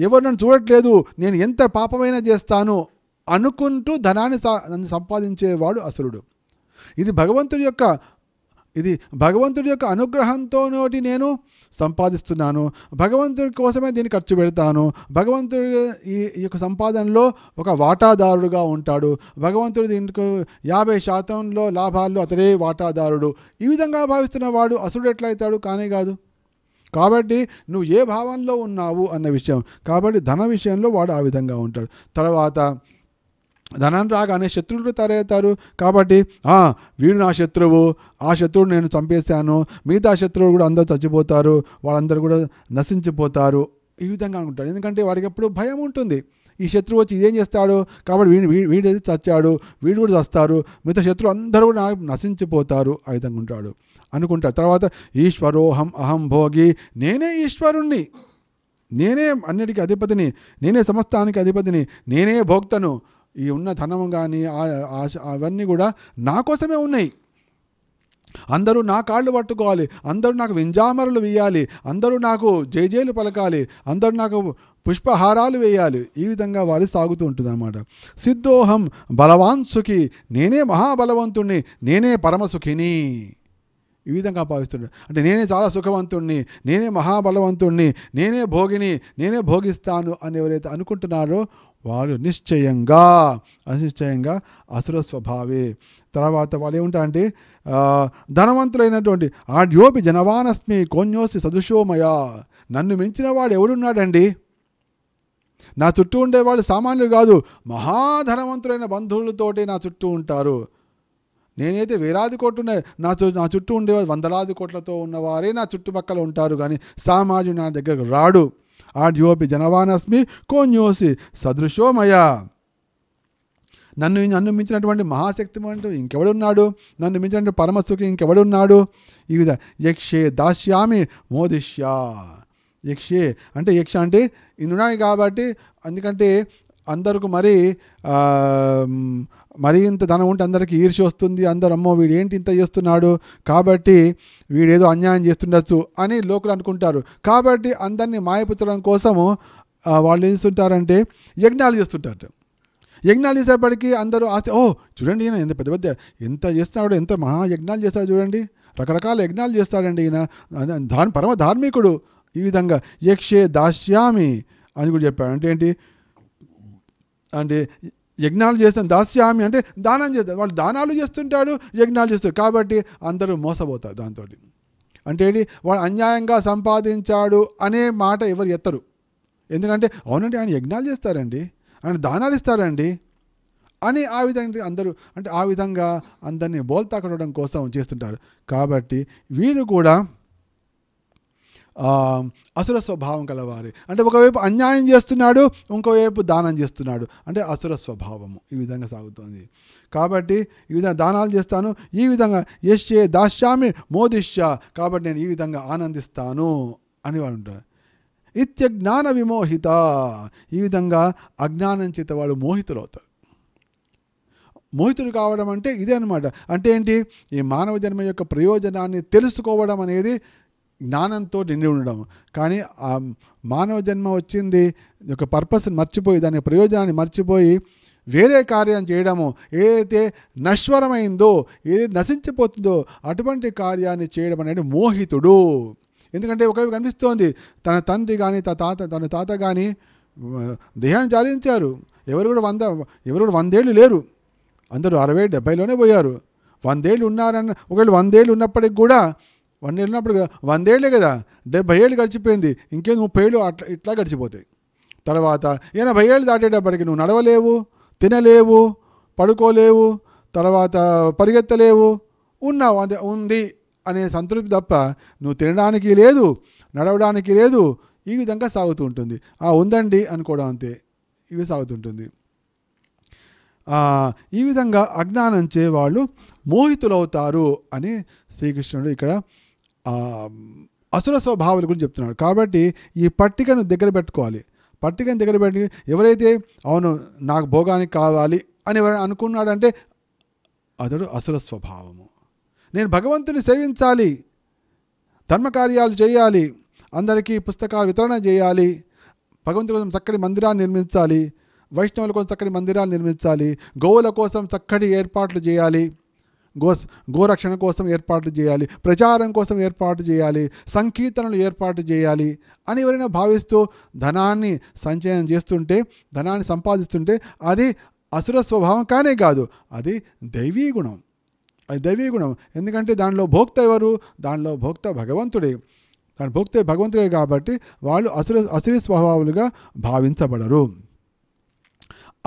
ఎవరు నన్ను చూడట్లేదు నేను ఎంత పాపమైనా చేస్తాను అనుకుంటూ ధనాన్ని సంపాదించేవాడు అసురుడు ఇది భగవంతుడి యొక్క ఇది భగవంతుడి యొక్క అనుగ్రహంతోనోటి నేను సంపాదిస్తున్నాను భగవంతుడి కోసమే దీన్ని ఖర్చు పెడతాను భగవంతుడి ఈ యొక్క సంపాదనలో ఒక వాటాదారుడుగా ఉంటాడు భగవంతుడు దీనికి యాభై శాతంలో లాభాల్లో అతడే వాటాదారుడు ఈ విధంగా భావిస్తున్న వాడు అసుడు ఎట్లయితాడు కానే కాదు కాబట్టి నువ్వు ఏ భావంలో ఉన్నావు అన్న విషయం కాబట్టి ధన విషయంలో వాడు ఆ విధంగా ఉంటాడు తర్వాత ధనాన్ని రాగానే శత్రువులు తయారవుతారు కాబట్టి వీడు నా శత్రువు ఆ శత్రువు నేను చంపేశాను మిగతా శత్రువులు కూడా అందరూ చచ్చిపోతారు వాళ్ళందరూ కూడా నశించిపోతారు ఈ విధంగా అనుకుంటాడు ఎందుకంటే వాడికి ఎప్పుడు భయం ఉంటుంది ఈ శత్రువు వచ్చి ఇదేం చేస్తాడు కాబట్టి వీడు వీడు చచ్చాడు వీడు కూడా చస్తారు మిగతా శత్రువు అందరూ కూడా నశించిపోతారు ఆ విధంగా ఉంటాడు అనుకుంటాడు తర్వాత ఈశ్వరోహం అహం భోగి నేనే ఈశ్వరుణ్ణి నేనే అన్నిటికీ అధిపతిని నేనే సమస్తానికి అధిపతిని నేనే భోక్తను ఈ ఉన్న ధనం కానీ ఆశ అవన్నీ కూడా నా కోసమే ఉన్నాయి అందరూ నా కాళ్ళు పట్టుకోవాలి అందరూ నాకు వింజామరలు వేయాలి అందరూ నాకు జేజేలు పలకాలి అందరూ నాకు పుష్పహారాలు వేయాలి ఈ విధంగా వారి సాగుతూ ఉంటుందన్నమాట సిద్ధోహం బలవాన్సుఖి నేనే మహాబలవంతుణ్ణి నేనే పరమసుఖిని ఈ విధంగా భావిస్తుండే అంటే నేనే చాలా సుఖవంతుణ్ణి నేనే మహాబలవంతుణ్ణి నేనే భోగిని నేనే భోగిస్తాను అని ఎవరైతే అనుకుంటున్నారో వాళ్ళు నిశ్చయంగా అనిశ్చయంగా అసుర స్వభావే తర్వాత వాళ్ళు ఏముంటా అంటే ధనవంతులైనటువంటి ఆ యోపి జనవానస్మి కోన్యోసి సదృశోమయ నన్ను మించిన వాడు ఎవడున్నాడండి నా చుట్టూ ఉండేవాళ్ళు సామాన్యులు కాదు మహాధనవంతులైన బంధువులతోటే నా చుట్టూ ఉంటారు నేనైతే వేలాది కోట్లు నా నా చుట్టూ ఉండే వందలాది కోట్లతో ఉన్నవారే నా చుట్టుపక్కల ఉంటారు కానీ సామాజం నా దగ్గరకు రాడు ఆడ్యోపి జనవానస్మి కోన్యోసి సదృశోమయా నన్ను నన్ను మించినటువంటి మహాశక్తి అంటూ ఇంకెవడున్నాడు నన్ను మించినటువంటి పరమసుఖి ఇంకెవడున్నాడు ఈ విధ యక్షే దాస్యామి మోదిష్యా యక్షే అంటే యక్ష అంటే ఇందునాయి కాబట్టి ఎందుకంటే అందరికి మరి మరీ ఇంత ధనం ఉంటే అందరికీ ఈర్ష వస్తుంది అందరు అమ్మో వీడు ఏంటి ఇంత చేస్తున్నాడు కాబట్టి వీడేదో అన్యాయం చేస్తుండొచ్చు అని లోకులు అనుకుంటారు కాబట్టి అందరినీ మాయపుచ్చడం కోసము వాళ్ళు ఏం చేస్తుంటారంటే యజ్ఞాలు చేస్తుంటారు యజ్ఞాలు చేసేపటికి అందరూ ఆస్తి ఓ చూడండి ఈయన ఎంత పెద్ద పెద్ద ఎంత చేస్తున్నాడు ఎంత మహా యజ్ఞాలు చేస్తాడు చూడండి రకరకాల యజ్ఞాలు చేస్తాడండి ఈయన ధా పరమ ధార్మికుడు ఈ విధంగా యక్షే దాస్యామి అని కూడా చెప్పాడు అంటే ఏంటి అంటే యజ్ఞాలు చేస్తాను దాస్యామి అంటే దానం చేస్తారు వాళ్ళు దానాలు చేస్తుంటారు యజ్ఞాలు చేస్తారు కాబట్టి అందరూ మోసపోతారు దాంతో అంటే వాడు అన్యాయంగా సంపాదించాడు అనే మాట ఎవరు ఎత్తరు ఎందుకంటే అవునండి ఆయన యజ్ఞాలు చేస్తారండి ఆయన దానాలు ఇస్తారండి అని ఆ విధంగా అందరూ అంటే ఆ విధంగా అందరినీ బోల్తాకడం కోసం చేస్తుంటారు కాబట్టి వీరు కూడా అసుర స్వభావం కలవారి అంటే ఒకవైపు అన్యాయం చేస్తున్నాడు ఇంకోవైపు దానం చేస్తున్నాడు అంటే అసుర స్వభావము ఈ విధంగా సాగుతోంది కాబట్టి ఈ విధంగా దానాలు చేస్తాను ఈ విధంగా యశ్చే దాశ్యామి మోదిష్యా కాబట్టి నేను ఈ విధంగా ఆనందిస్తాను అని వాడు ఉంటాడు ఇత్య జ్ఞాన విమోహిత ఈ విధంగా అజ్ఞానం చేత వాడు మోహితులవుతారు మోహితుడు కావడం అంటే ఇదే అనమాట అంటే ఏంటి ఈ మానవ జన్మ యొక్క ప్రయోజనాన్ని తెలుసుకోవడం అనేది జ్ఞానంతో నిండి ఉండడం కానీ మానవ జన్మ వచ్చింది ఒక పర్పస్ని మర్చిపోయి దాని ప్రయోజనాన్ని మర్చిపోయి వేరే కార్యం చేయడము ఏదైతే నశ్వరమైందో ఏదైతే నశించిపోతుందో అటువంటి కార్యాన్ని చేయడం అనేది మోహితుడు ఎందుకంటే ఒకవి కనిపిస్తోంది తన తండ్రి కానీ తన తాత తన తాత కానీ దేహాన్ని జాలించారు ఎవరు కూడా వంద ఎవరు కూడా వందేళ్ళు లేరు అందరూ అరవై డెబ్బైలోనే పోయారు వందేళ్ళు ఉన్నారన్న ఒకవేళ వందేళ్ళు ఉన్నప్పటికి కూడా వన్ ఇయర్ ఉన్నప్పుడు వందేళ్లే కదా డెబ్బై ఏళ్ళు గడిచిపోయింది ఇంకేం ముప్పై ఏళ్ళు అట్లా ఇట్లా గడిచిపోతాయి తర్వాత ఎనభై ఏళ్ళు దాటేటప్పటికి నువ్వు నడవలేవు తినలేవు పడుకోలేవు తర్వాత పరిగెత్తలేవు ఉన్నావు అంతే ఉంది అనే సంతృప్తి తప్ప నువ్వు తినడానికి లేదు నడవడానికి లేదు ఈ విధంగా సాగుతూ ఉంటుంది ఆ ఉందండి అనుకోవడం అంతే ఇవి సాగుతుంటుంది ఈ విధంగా అజ్ఞానం చే వాళ్ళు మోహితులవుతారు అని శ్రీకృష్ణుడు ఇక్కడ అసుర స్వభావాల గురించి చెప్తున్నాడు కాబట్టి ఈ పట్టికను దగ్గర పెట్టుకోవాలి పట్టికను దగ్గర పెట్టి ఎవరైతే అవును నాకు భోగానికి కావాలి అని ఎవరైనా అనుకున్నాడంటే అతడు అసుర స్వభావము నేను భగవంతుని సేవించాలి ధర్మకార్యాలు చేయాలి అందరికీ పుస్తకాలు వితరణ చేయాలి భగవంతు కోసం చక్కటి మందిరాన్ని నిర్మించాలి వైష్ణవుల కోసం చక్కటి మందిరాలు నిర్మించాలి గోవుల కోసం చక్కటి ఏర్పాట్లు చేయాలి గో గోరక్షణ కోసం ఏర్పాటు చేయాలి ప్రచారం కోసం ఏర్పాటు చేయాలి సంకీర్తనలు ఏర్పాటు చేయాలి అని ఎవరైనా భావిస్తూ ధనాన్ని సంచయనం చేస్తుంటే ధనాన్ని సంపాదిస్తుంటే అది అసుర స్వభావం కానే కాదు అది దైవీ గుణం అది దైవీ గుణం ఎందుకంటే దానిలో భోక్త ఎవరు దానిలో భోక్త భగవంతుడే దాని భోక్త భగవంతుడే కాబట్టి వాళ్ళు అసుర అసురీ స్వభావాలుగా భావించబడరు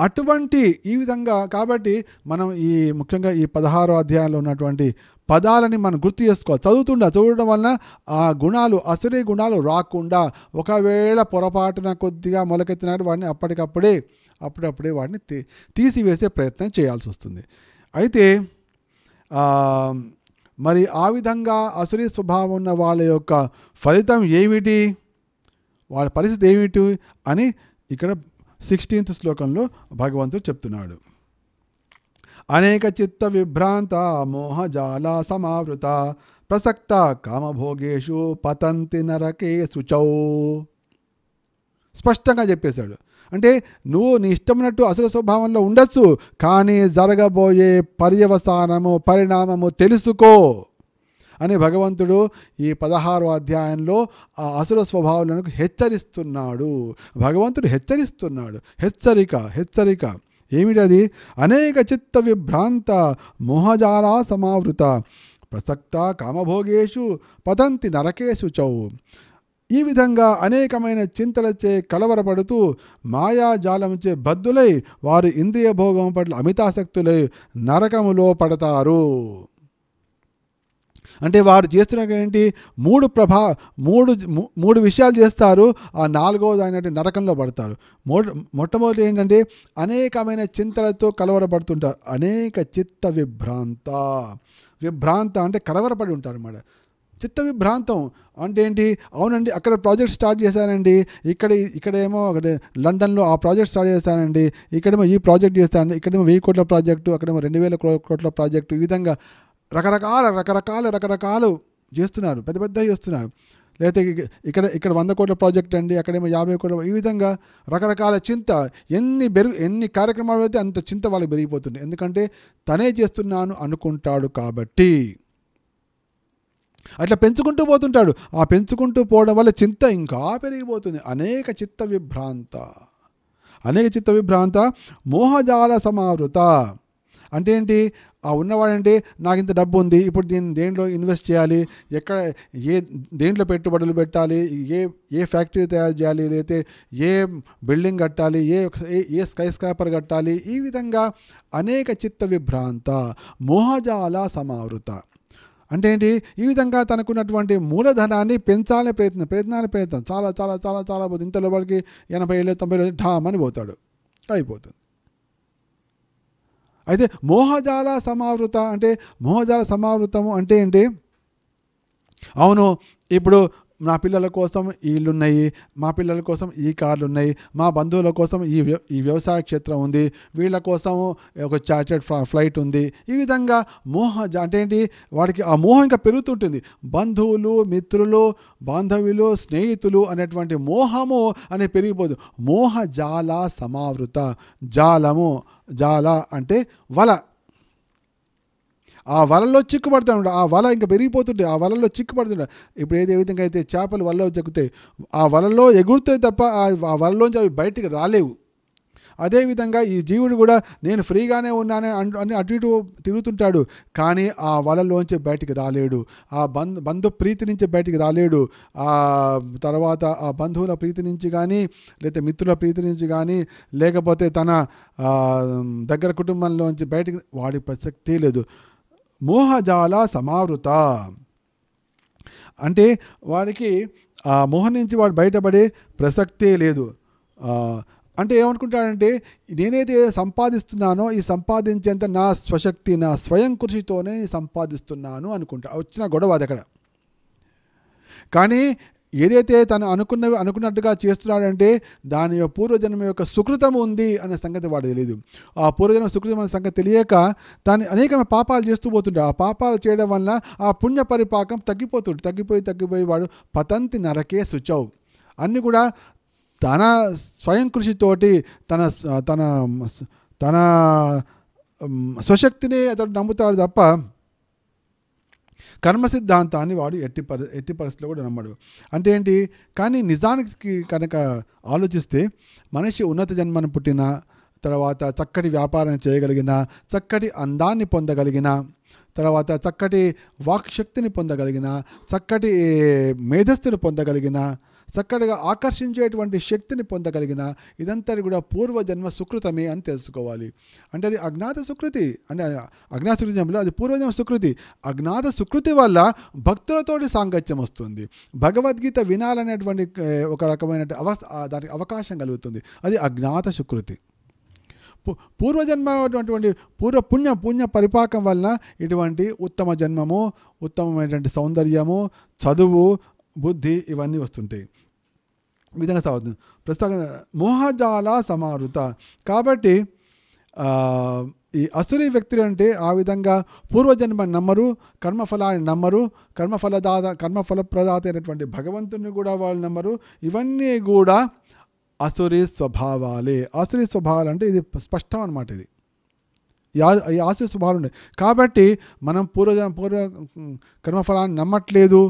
అటువంటి ఈ విధంగా కాబట్టి మనం ఈ ముఖ్యంగా ఈ పదహారో అధ్యాయంలో ఉన్నటువంటి పదాలని మనం గుర్తు చేసుకోవాలి చదువుతుండ చదవడం వలన ఆ గుణాలు అసురీ గుణాలు రాకుండా ఒకవేళ పొరపాటున కొద్దిగా మొలకెత్తినాడు వాడిని అప్పటికప్పుడే అప్పుడప్పుడే వాడిని తీసివేసే ప్రయత్నం చేయాల్సి వస్తుంది అయితే మరి ఆ విధంగా అసురి స్వభావం ఉన్న వాళ్ళ యొక్క ఫలితం ఏమిటి వాళ్ళ పరిస్థితి ఏమిటి అని ఇక్కడ సిక్స్టీన్త్ శ్లోకంలో భగవంతుడు చెప్తున్నాడు అనేక చిత్త విభ్రాంత మోహజాల సమావృత ప్రసక్త కామభోగేషు పతంతి నరకే శుచౌ స్పష్టంగా చెప్పేశాడు అంటే నువ్వు నీ ఇష్టమైనట్టు అసలు స్వభావంలో ఉండొచ్చు కానీ జరగబోయే పర్యవసానము పరిణామము తెలుసుకో అని భగవంతుడు ఈ పదహారో అధ్యాయంలో ఆ అసుర స్వభావాలను హెచ్చరిస్తున్నాడు భగవంతుడు హెచ్చరిస్తున్నాడు హెచ్చరిక హెచ్చరిక ఏమిటది అనేక చిత్త విభ్రాంత మోహజాలా సమావృత ప్రసక్త కామభోగేషు పతంతి నరకేషు చౌ ఈ విధంగా అనేకమైన చింతలచే కలవరపడుతూ మాయాజాలంచే బద్దులై వారు ఇంద్రియ భోగం పట్ల అమితాసక్తులై నరకములో పడతారు అంటే వారు చేస్తున్న ఏంటి మూడు ప్రభా మూడు మూడు విషయాలు చేస్తారు ఆ నాలుగవది అయినట్టు నరకంలో పడతారు మొ మొట్టమొదటి ఏంటంటే అనేకమైన చింతలతో కలవరపడుతుంటారు అనేక చిత్త విభ్రాంత విభ్రాంత అంటే కలవరపడి ఉంటారు అన్నమాట చిత్త విభ్రాంతం అంటే ఏంటి అవునండి అక్కడ ప్రాజెక్ట్ స్టార్ట్ చేశానండి ఇక్కడ ఇక్కడేమో అక్కడ లండన్లో ఆ ప్రాజెక్ట్ స్టార్ట్ చేస్తానండి ఇక్కడేమో ఈ ప్రాజెక్ట్ చేస్తానండి ఇక్కడేమో వెయ్యి కోట్ల ప్రాజెక్టు అక్కడేమో రెండు వేల కోట్ల ప్రాజెక్టు ఈ విధంగా రకరకాల రకరకాల రకరకాలు చేస్తున్నారు పెద్ద పెద్దవి చేస్తున్నారు లేకపోతే ఇక్కడ ఇక్కడ వంద కోట్ల ప్రాజెక్ట్ అండి అక్కడేమో యాభై కోట్ల ఈ విధంగా రకరకాల చింత ఎన్ని బెరు ఎన్ని కార్యక్రమాలు అయితే అంత చింత వాళ్ళకి పెరిగిపోతుంది ఎందుకంటే తనే చేస్తున్నాను అనుకుంటాడు కాబట్టి అట్లా పెంచుకుంటూ పోతుంటాడు ఆ పెంచుకుంటూ పోవడం వల్ల చింత ఇంకా పెరిగిపోతుంది అనేక చిత్త విభ్రాంత అనేక చిత్త విభ్రాంత మోహజాల సమావృత అంటే ఏంటి ఆ ఉన్నవాడంటే నాకు ఇంత డబ్బు ఉంది ఇప్పుడు దీన్ని దేంట్లో ఇన్వెస్ట్ చేయాలి ఎక్కడ ఏ దేంట్లో పెట్టుబడులు పెట్టాలి ఏ ఏ ఫ్యాక్టరీ తయారు చేయాలి లేదైతే ఏ బిల్డింగ్ కట్టాలి ఏ ఏ స్కై స్క్రాపర్ కట్టాలి ఈ విధంగా అనేక చిత్త విభ్రాంత మోహజాల సమావృత అంటే ఏంటి ఈ విధంగా తనకున్నటువంటి మూలధనాన్ని పెంచాలనే ప్రయత్నం ప్రయత్నాలని ప్రయత్నం చాలా చాలా చాలా చాలా పోతుంది ఇంతలో వాళ్ళకి ఎనభై ఏళ్ళు తొంభై ఏళ్ళు ఢామ్ అని పోతాడు అయిపోతుంది అయితే మోహజాల సమావృత అంటే మోహజాల సమావృతము అంటే ఏంటి అవును ఇప్పుడు నా పిల్లల కోసం ఈ ఇల్లున్నాయి మా పిల్లల కోసం ఈ కార్లు ఉన్నాయి మా బంధువుల కోసం ఈ ఈ వ్యవసాయ క్షేత్రం ఉంది వీళ్ళ కోసం ఒక చార్టెడ్ ఫ్లైట్ ఉంది ఈ విధంగా మోహ అంటే ఏంటి వాడికి ఆ మోహం ఇంకా పెరుగుతుంటుంది బంధువులు మిత్రులు బాంధవ్యులు స్నేహితులు అనేటువంటి మోహము అనేది పెరిగిపోదు మోహ జాల సమావృత జాలము జాల అంటే వల ఆ వలలో చిక్కుపడుతూ ఆ వల ఇంకా పెరిగిపోతుంటే ఆ వలలో చిక్కుపడుతుంటాడు ఇప్పుడు ఏదే విధంగా అయితే చేపలు వలలో చెక్కుతాయి ఆ వలలో ఎగురుతాయి తప్ప ఆ వలలోంచి అవి బయటికి రాలేవు అదేవిధంగా ఈ జీవుడు కూడా నేను ఫ్రీగానే ఉన్నానే అని అటు ఇటు తిరుగుతుంటాడు కానీ ఆ వలలోంచి బయటికి రాలేడు ఆ బంధు బంధు ప్రీతి నుంచి బయటికి రాలేడు ఆ తర్వాత ఆ బంధువుల ప్రీతి నుంచి కానీ లేకపోతే మిత్రుల ప్రీతి నుంచి కానీ లేకపోతే తన దగ్గర కుటుంబంలోంచి బయటికి వాడి ప్రసక్తి లేదు మోహజాల సమావృత అంటే వాడికి ఆ మోహం నుంచి వాడు బయటపడే ప్రసక్తే లేదు అంటే ఏమనుకుంటాడంటే నేనైతే సంపాదిస్తున్నానో ఈ సంపాదించేంత నా స్వశక్తి నా స్వయం కృషితోనే సంపాదిస్తున్నాను అనుకుంటా వచ్చిన గొడవ అది అక్కడ కానీ ఏదైతే తను అనుకున్నవి అనుకున్నట్టుగా చేస్తున్నాడంటే దాని పూర్వజన్మ యొక్క సుకృతం ఉంది అనే సంగతి వాడు తెలియదు ఆ పూర్వజన్మ సుకృతం అనే సంగతి తెలియక తాను అనేకమైన పాపాలు చేస్తూ పోతుంటాడు ఆ పాపాలు చేయడం వల్ల ఆ పుణ్య పరిపాకం తగ్గిపోతుంది తగ్గిపోయి తగ్గిపోయి వాడు పతంతి నరకే శుచవు అన్నీ కూడా తన స్వయం కృషితోటి తన తన తన స్వశక్తిని అతడు నమ్ముతాడు తప్ప కర్మ సిద్ధాంతాన్ని వాడు ఎట్టి పరి ఎట్టి పరిస్థితిలో కూడా నమ్మడు అంటే ఏంటి కానీ నిజానికి కనుక ఆలోచిస్తే మనిషి ఉన్నత జన్మను పుట్టిన తర్వాత చక్కటి వ్యాపారం చేయగలిగిన చక్కటి అందాన్ని పొందగలిగిన తర్వాత చక్కటి వాక్శక్తిని పొందగలిగిన చక్కటి మేధస్సును పొందగలిగిన చక్కటిగా ఆకర్షించేటువంటి శక్తిని పొందగలిగిన ఇదంతా కూడా పూర్వజన్మ సుకృతమే అని తెలుసుకోవాలి అంటే అది అజ్ఞాత సుకృతి అంటే అజ్ఞాత సుకృతంలో అది పూర్వజన్మ సుకృతి అజ్ఞాత సుకృతి వల్ల భక్తులతోటి సాంగత్యం వస్తుంది భగవద్గీత వినాలనేటువంటి ఒక రకమైన అవ దానికి అవకాశం కలుగుతుంది అది అజ్ఞాత సుకృతి పూర్వజన్మ అటువంటి పూర్వ పుణ్య పుణ్య పరిపాకం వలన ఇటువంటి ఉత్తమ జన్మము ఉత్తమమైనటువంటి సౌందర్యము చదువు బుద్ధి ఇవన్నీ వస్తుంటాయి విధంగా సాగుతుంది ప్రస్తుతం మోహజాల సమారుత కాబట్టి ఈ అసురీ వ్యక్తులు అంటే ఆ విధంగా పూర్వజన్మ నమ్మరు కర్మఫలాన్ని నమ్మరు కర్మఫలదాత కర్మఫలప్రదాత అయినటువంటి భగవంతుని కూడా వాళ్ళు నమ్మరు ఇవన్నీ కూడా అసురి స్వభావాలే అసురి స్వభావాలు అంటే ఇది స్పష్టం అనమాట ఇది ఈ ఆసురి స్వభావాలు ఉన్నాయి కాబట్టి మనం పూర్వ పూర్వ కర్మఫలాన్ని నమ్మట్లేదు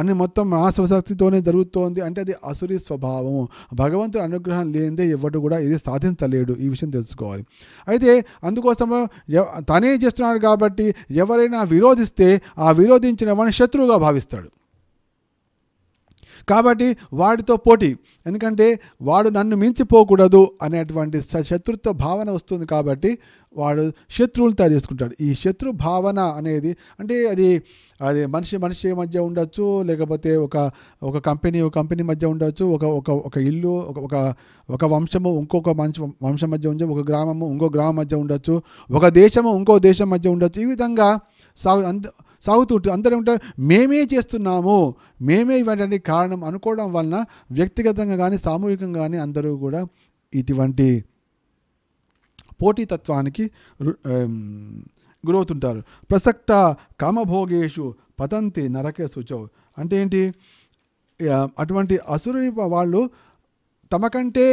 అని మొత్తం ఆశక్తితోనే జరుగుతోంది అంటే అది అసురి స్వభావము భగవంతుడు అనుగ్రహం లేనిదే ఎవడు కూడా ఇది సాధించలేడు ఈ విషయం తెలుసుకోవాలి అయితే అందుకోసం తనే చేస్తున్నాడు కాబట్టి ఎవరైనా విరోధిస్తే ఆ విరోధించిన వాడిని శత్రువుగా భావిస్తాడు కాబట్టి వాడితో పోటీ ఎందుకంటే వాడు నన్ను మించిపోకూడదు అనేటువంటి శత్రుత్వ భావన వస్తుంది కాబట్టి వాడు శత్రువులు తయారు చేసుకుంటాడు ఈ శత్రు భావన అనేది అంటే అది అది మనిషి మనిషి మధ్య ఉండొచ్చు లేకపోతే ఒక ఒక కంపెనీ ఒక కంపెనీ మధ్య ఉండొచ్చు ఒక ఒక ఒక ఇల్లు ఒక ఒక ఒక వంశము ఇంకొక మంచి వంశం మధ్య ఉండొచ్చు ఒక గ్రామము ఇంకో గ్రామం మధ్య ఉండొచ్చు ఒక దేశము ఇంకో దేశం మధ్య ఉండొచ్చు ఈ విధంగా సాగు సాగుతుంటుంది అందరూ ఉంటారు మేమే చేస్తున్నాము మేమే ఇవ్వడానికి కారణం అనుకోవడం వలన వ్యక్తిగతంగా కానీ సామూహికంగా కానీ అందరూ కూడా ఇటువంటి పోటీతత్వానికి గురవుతుంటారు ప్రసక్త కామభోగేషు పతంతి నరకే శుచవు అంటే ఏంటి అటువంటి అసురు వాళ్ళు తమకంటే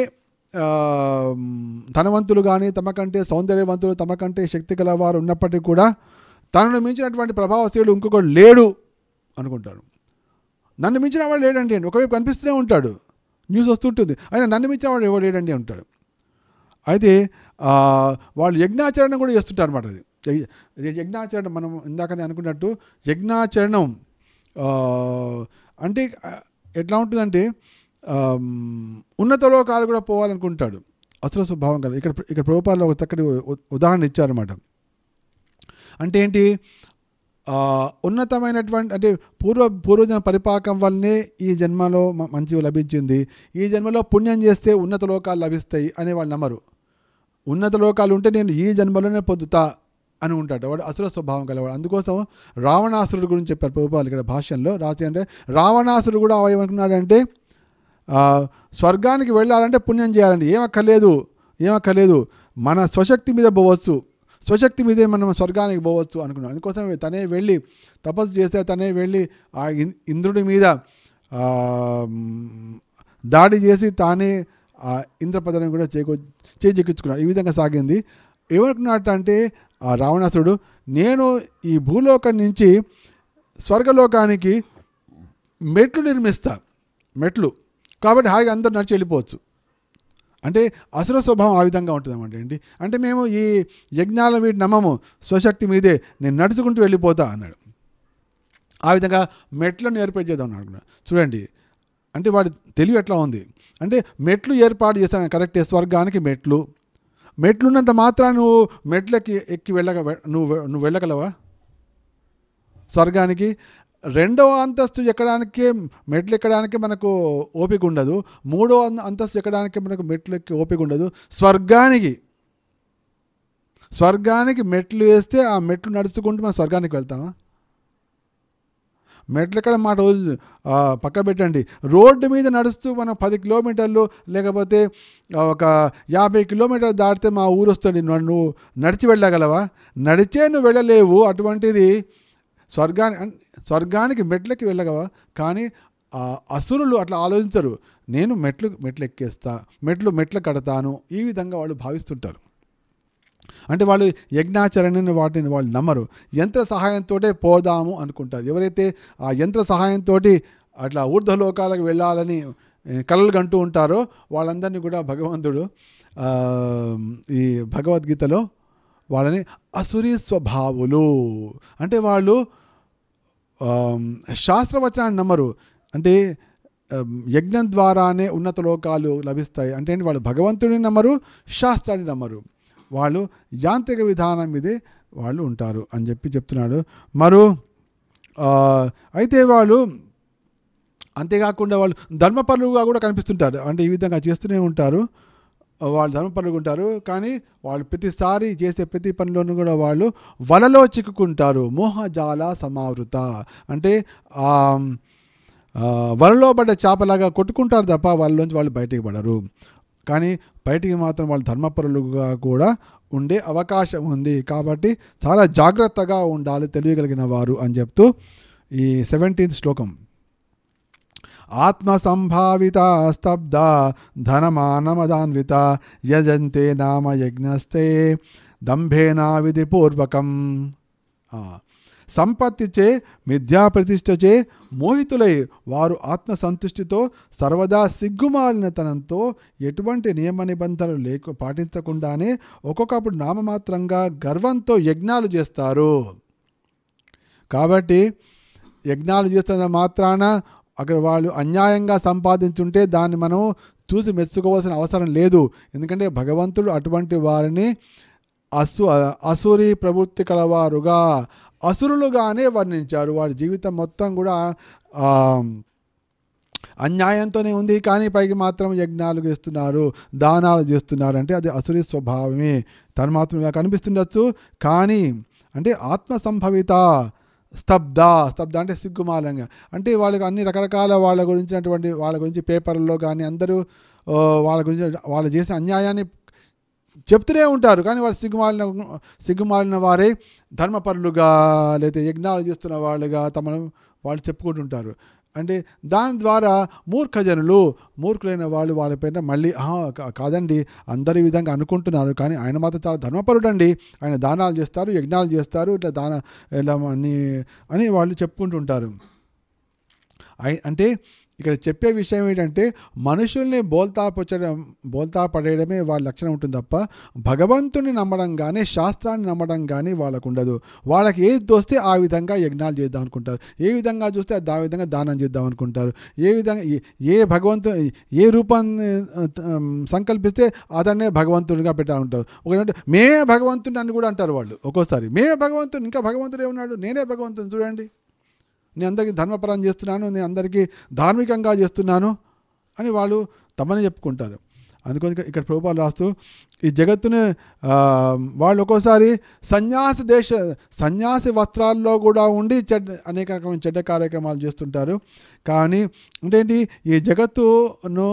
ధనవంతులు కానీ తమకంటే సౌందర్యవంతులు తమకంటే శక్తి వారు ఉన్నప్పటికీ కూడా తనను మించినటువంటి ప్రభావశీలు ఇంకొకడు లేడు అనుకుంటాడు నన్ను మించిన వాడు లేడండి ఒకవైపు కనిపిస్తూనే ఉంటాడు న్యూస్ వస్తుంటుంది అయినా నన్ను మించిన వాడు ఎవడు లేడండి ఉంటాడు అయితే వాళ్ళు యజ్ఞాచరణ కూడా చేస్తుంటారు అనమాట అది యజ్ఞాచరణ మనం ఇందాకనే అనుకున్నట్టు యజ్ఞాచరణం అంటే ఎట్లా ఉంటుందంటే ఉన్నతలోకాలు కూడా పోవాలనుకుంటాడు అసలు స్వభావం కదా ఇక్కడ ఇక్కడ ప్రభుపాలలో ఒక చక్కటి ఉదాహరణ ఇచ్చారన్నమాట అంటే ఏంటి ఉన్నతమైనటువంటి అంటే పూర్వ పూర్వజన పరిపాకం వల్లనే ఈ జన్మలో మంచి లభించింది ఈ జన్మలో పుణ్యం చేస్తే ఉన్నత లోకాలు లభిస్తాయి అనే వాళ్ళు నమ్మరు ఉన్నత లోకాలు ఉంటే నేను ఈ జన్మలోనే పొద్దుతా అని ఉంటాడు వాడు అసుర స్వభావం కలవాడు అందుకోసం రావణాసురుడు గురించి చెప్పారు ప్రభుపాలు ఇక్కడ భాష్యంలో రాసి అంటే రావణాసురుడు కూడా ఏమనుకున్నాడంటే స్వర్గానికి వెళ్ళాలంటే పుణ్యం చేయాలండి ఏమక్కర్లేదు ఏమక్కర్లేదు మన స్వశక్తి మీద పోవచ్చు స్వశక్తి మీదే మనం స్వర్గానికి పోవచ్చు అనుకున్నాం అందుకోసం తనే వెళ్ళి తపస్సు చేస్తే తనే వెళ్ళి ఆ ఇంద్రుడి మీద దాడి చేసి తానే ఆ ఇంద్రపదాన్ని కూడా చేకూ చేజెక్కించుకున్నాడు ఈ విధంగా సాగింది ఏమనుకున్నట్టంటే అంటే ఆ రావణాసుడు నేను ఈ భూలోకం నుంచి స్వర్గలోకానికి మెట్లు నిర్మిస్తా మెట్లు కాబట్టి హాయిగా అందరూ నడిచి వెళ్ళిపోవచ్చు అంటే అసుర స్వభావం ఆ విధంగా ఉంటుందన్నమాట ఏంటి అంటే మేము ఈ యజ్ఞాల వీటి నమ్మము స్వశక్తి మీదే నేను నడుచుకుంటూ వెళ్ళిపోతా అన్నాడు ఆ విధంగా మెట్లను ఏర్పాటు చేద్దాం అనుకున్నాను చూడండి అంటే వాడి తెలివి ఎట్లా ఉంది అంటే మెట్లు ఏర్పాటు చేస్తాను కరెక్ట్ స్వర్గానికి మెట్లు మెట్లున్నంత మాత్రం నువ్వు మెట్లకి ఎక్కి వెళ్ళగ నువ్వు నువ్వు వెళ్ళగలవా స్వర్గానికి రెండవ అంతస్తు ఎక్కడానికి మెట్లు ఎక్కడానికి మనకు ఓపిక ఉండదు మూడో అంతస్తు ఎక్కడానికి మనకు మెట్లు ఎక్కి ఓపిక ఉండదు స్వర్గానికి స్వర్గానికి మెట్లు వేస్తే ఆ మెట్లు నడుచుకుంటూ మనం స్వర్గానికి వెళ్తామా మెట్లు ఎక్కడ మాట పక్క పెట్టండి రోడ్డు మీద నడుస్తూ మనం పది కిలోమీటర్లు లేకపోతే ఒక యాభై కిలోమీటర్లు దాటితే మా ఊరు వస్తుంది నువ్వు నడిచి వెళ్ళగలవా నడిచే నువ్వు వెళ్ళలేవు అటువంటిది స్వర్గాన్ని స్వర్గానికి మెట్లకి వెళ్ళగవా కానీ అసురులు అట్లా ఆలోచించరు నేను మెట్లు మెట్లు ఎక్కేస్తా మెట్లు మెట్లు కడతాను ఈ విధంగా వాళ్ళు భావిస్తుంటారు అంటే వాళ్ళు యజ్ఞాచరణ వాటిని వాళ్ళు నమ్మరు యంత్ర సహాయంతో పోదాము అనుకుంటారు ఎవరైతే ఆ యంత్ర సహాయంతో అట్లా ఊర్ధ్వలోకాలకు వెళ్ళాలని కలలు కంటూ ఉంటారో వాళ్ళందరినీ కూడా భగవంతుడు ఈ భగవద్గీతలో వాళ్ళని అసురీ స్వభావులు అంటే వాళ్ళు శాస్త్రవచనాన్ని నమ్మరు అంటే యజ్ఞం ద్వారానే ఉన్నత లోకాలు లభిస్తాయి అంటే వాళ్ళు భగవంతుడిని నమ్మరు శాస్త్రాన్ని నమ్మరు వాళ్ళు యాంత్రిక విధానం మీదే వాళ్ళు ఉంటారు అని చెప్పి చెప్తున్నాడు మరో అయితే వాళ్ళు అంతేకాకుండా వాళ్ళు ధర్మపరులుగా కూడా కనిపిస్తుంటారు అంటే ఈ విధంగా చేస్తూనే ఉంటారు వాళ్ళు ధర్మం పనుకుంటారు కానీ వాళ్ళు ప్రతిసారి చేసే ప్రతి పనిలోనూ కూడా వాళ్ళు వలలో చిక్కుకుంటారు మోహజాల సమావృత అంటే వలలో పడ్డ చేపలాగా కొట్టుకుంటారు తప్ప వాళ్ళలోంచి వాళ్ళు బయటికి పడరు కానీ బయటికి మాత్రం వాళ్ళు ధర్మపరులుగా కూడా ఉండే అవకాశం ఉంది కాబట్టి చాలా జాగ్రత్తగా ఉండాలి తెలియగలిగిన వారు అని చెప్తూ ఈ సెవెంటీన్త్ శ్లోకం ఆత్మ సంభావిత స్తబ్ద ధనమానమదాన్విత యజంతే నామ యజ్ఞస్తే దంభేనావిధి పూర్వకం సంపత్తిచే మిథ్యాప్రతిష్టచే మోహితులై వారు ఆత్మసంతుష్టితో సర్వదా సిగ్గుమాలినతనంతో ఎటువంటి నియమ నిబంధనలు లేక పాటించకుండానే ఒక్కొక్కప్పుడు నామమాత్రంగా గర్వంతో యజ్ఞాలు చేస్తారు కాబట్టి యజ్ఞాలు చేస్తున్న మాత్రాన అక్కడ వాళ్ళు అన్యాయంగా సంపాదించుంటే దాన్ని మనం చూసి మెచ్చుకోవాల్సిన అవసరం లేదు ఎందుకంటే భగవంతుడు అటువంటి వారిని అసు అసురి ప్రవృత్తి కలవారుగా అసురులుగానే వర్ణించారు వారి జీవితం మొత్తం కూడా అన్యాయంతోనే ఉంది కానీ పైకి మాత్రం యజ్ఞాలు చేస్తున్నారు దానాలు చేస్తున్నారు అంటే అది అసురి స్వభావమే తన్మాత్మగా కనిపిస్తుండొచ్చు కానీ అంటే ఆత్మ సంభవిత స్తబ్ద స్తబ్ద అంటే సిగ్గుమాలంగా అంటే వాళ్ళకి అన్ని రకరకాల వాళ్ళ గురించినటువంటి వాళ్ళ గురించి పేపర్లో కానీ అందరూ వాళ్ళ గురించి వాళ్ళు చేసిన అన్యాయాన్ని చెప్తూనే ఉంటారు కానీ వాళ్ళు సిగ్గుమాలిన సిగ్గుమాలిన వారే ధర్మపరులుగా లేకపోతే యజ్ఞాలు చేస్తున్న వాళ్ళుగా తమను వాళ్ళు చెప్పుకుంటుంటారు అంటే దాని ద్వారా మూర్ఖజనులు మూర్ఖులైన వాళ్ళు వాళ్ళపైన మళ్ళీ కాదండి అందరి విధంగా అనుకుంటున్నారు కానీ ఆయన మాత్రం చాలా ధర్మపరుడు అండి ఆయన దానాలు చేస్తారు యజ్ఞాలు చేస్తారు ఇట్లా దాన ఇలా అని అని వాళ్ళు చెప్పుకుంటుంటారు అంటే ఇక్కడ చెప్పే విషయం ఏంటంటే మనుషుల్ని బోల్తాపచడం బోల్తా పడేయడమే వాళ్ళ లక్షణం ఉంటుంది తప్ప భగవంతుని నమ్మడం కానీ శాస్త్రాన్ని నమ్మడం కానీ వాళ్ళకు ఉండదు వాళ్ళకి ఏది దోస్తే ఆ విధంగా యజ్ఞాలు చేద్దాం అనుకుంటారు ఏ విధంగా చూస్తే ఆ విధంగా దానం చేద్దాం అనుకుంటారు ఏ విధంగా ఏ భగవంతు ఏ రూపాన్ని సంకల్పిస్తే అతన్నే భగవంతుడిగా పెట్టాలంటారు ఒకటి మేమే భగవంతుడిని అని కూడా అంటారు వాళ్ళు ఒక్కోసారి మేమే భగవంతుడు ఇంకా భగవంతుడే ఉన్నాడు నేనే భగవంతుని చూడండి నేను అందరికీ ధర్మపరం చేస్తున్నాను నేను అందరికీ ధార్మికంగా చేస్తున్నాను అని వాళ్ళు తమనే చెప్పుకుంటారు అందుకని ఇక్కడ ప్రభుపాలు రాస్తూ ఈ జగత్తుని వాళ్ళు ఒక్కోసారి సన్యాస దేశ సన్యాసి వస్త్రాల్లో కూడా ఉండి చెడ్డ అనేక రకమైన చెడ్డ కార్యక్రమాలు చేస్తుంటారు కానీ ఏంటి ఈ జగత్తును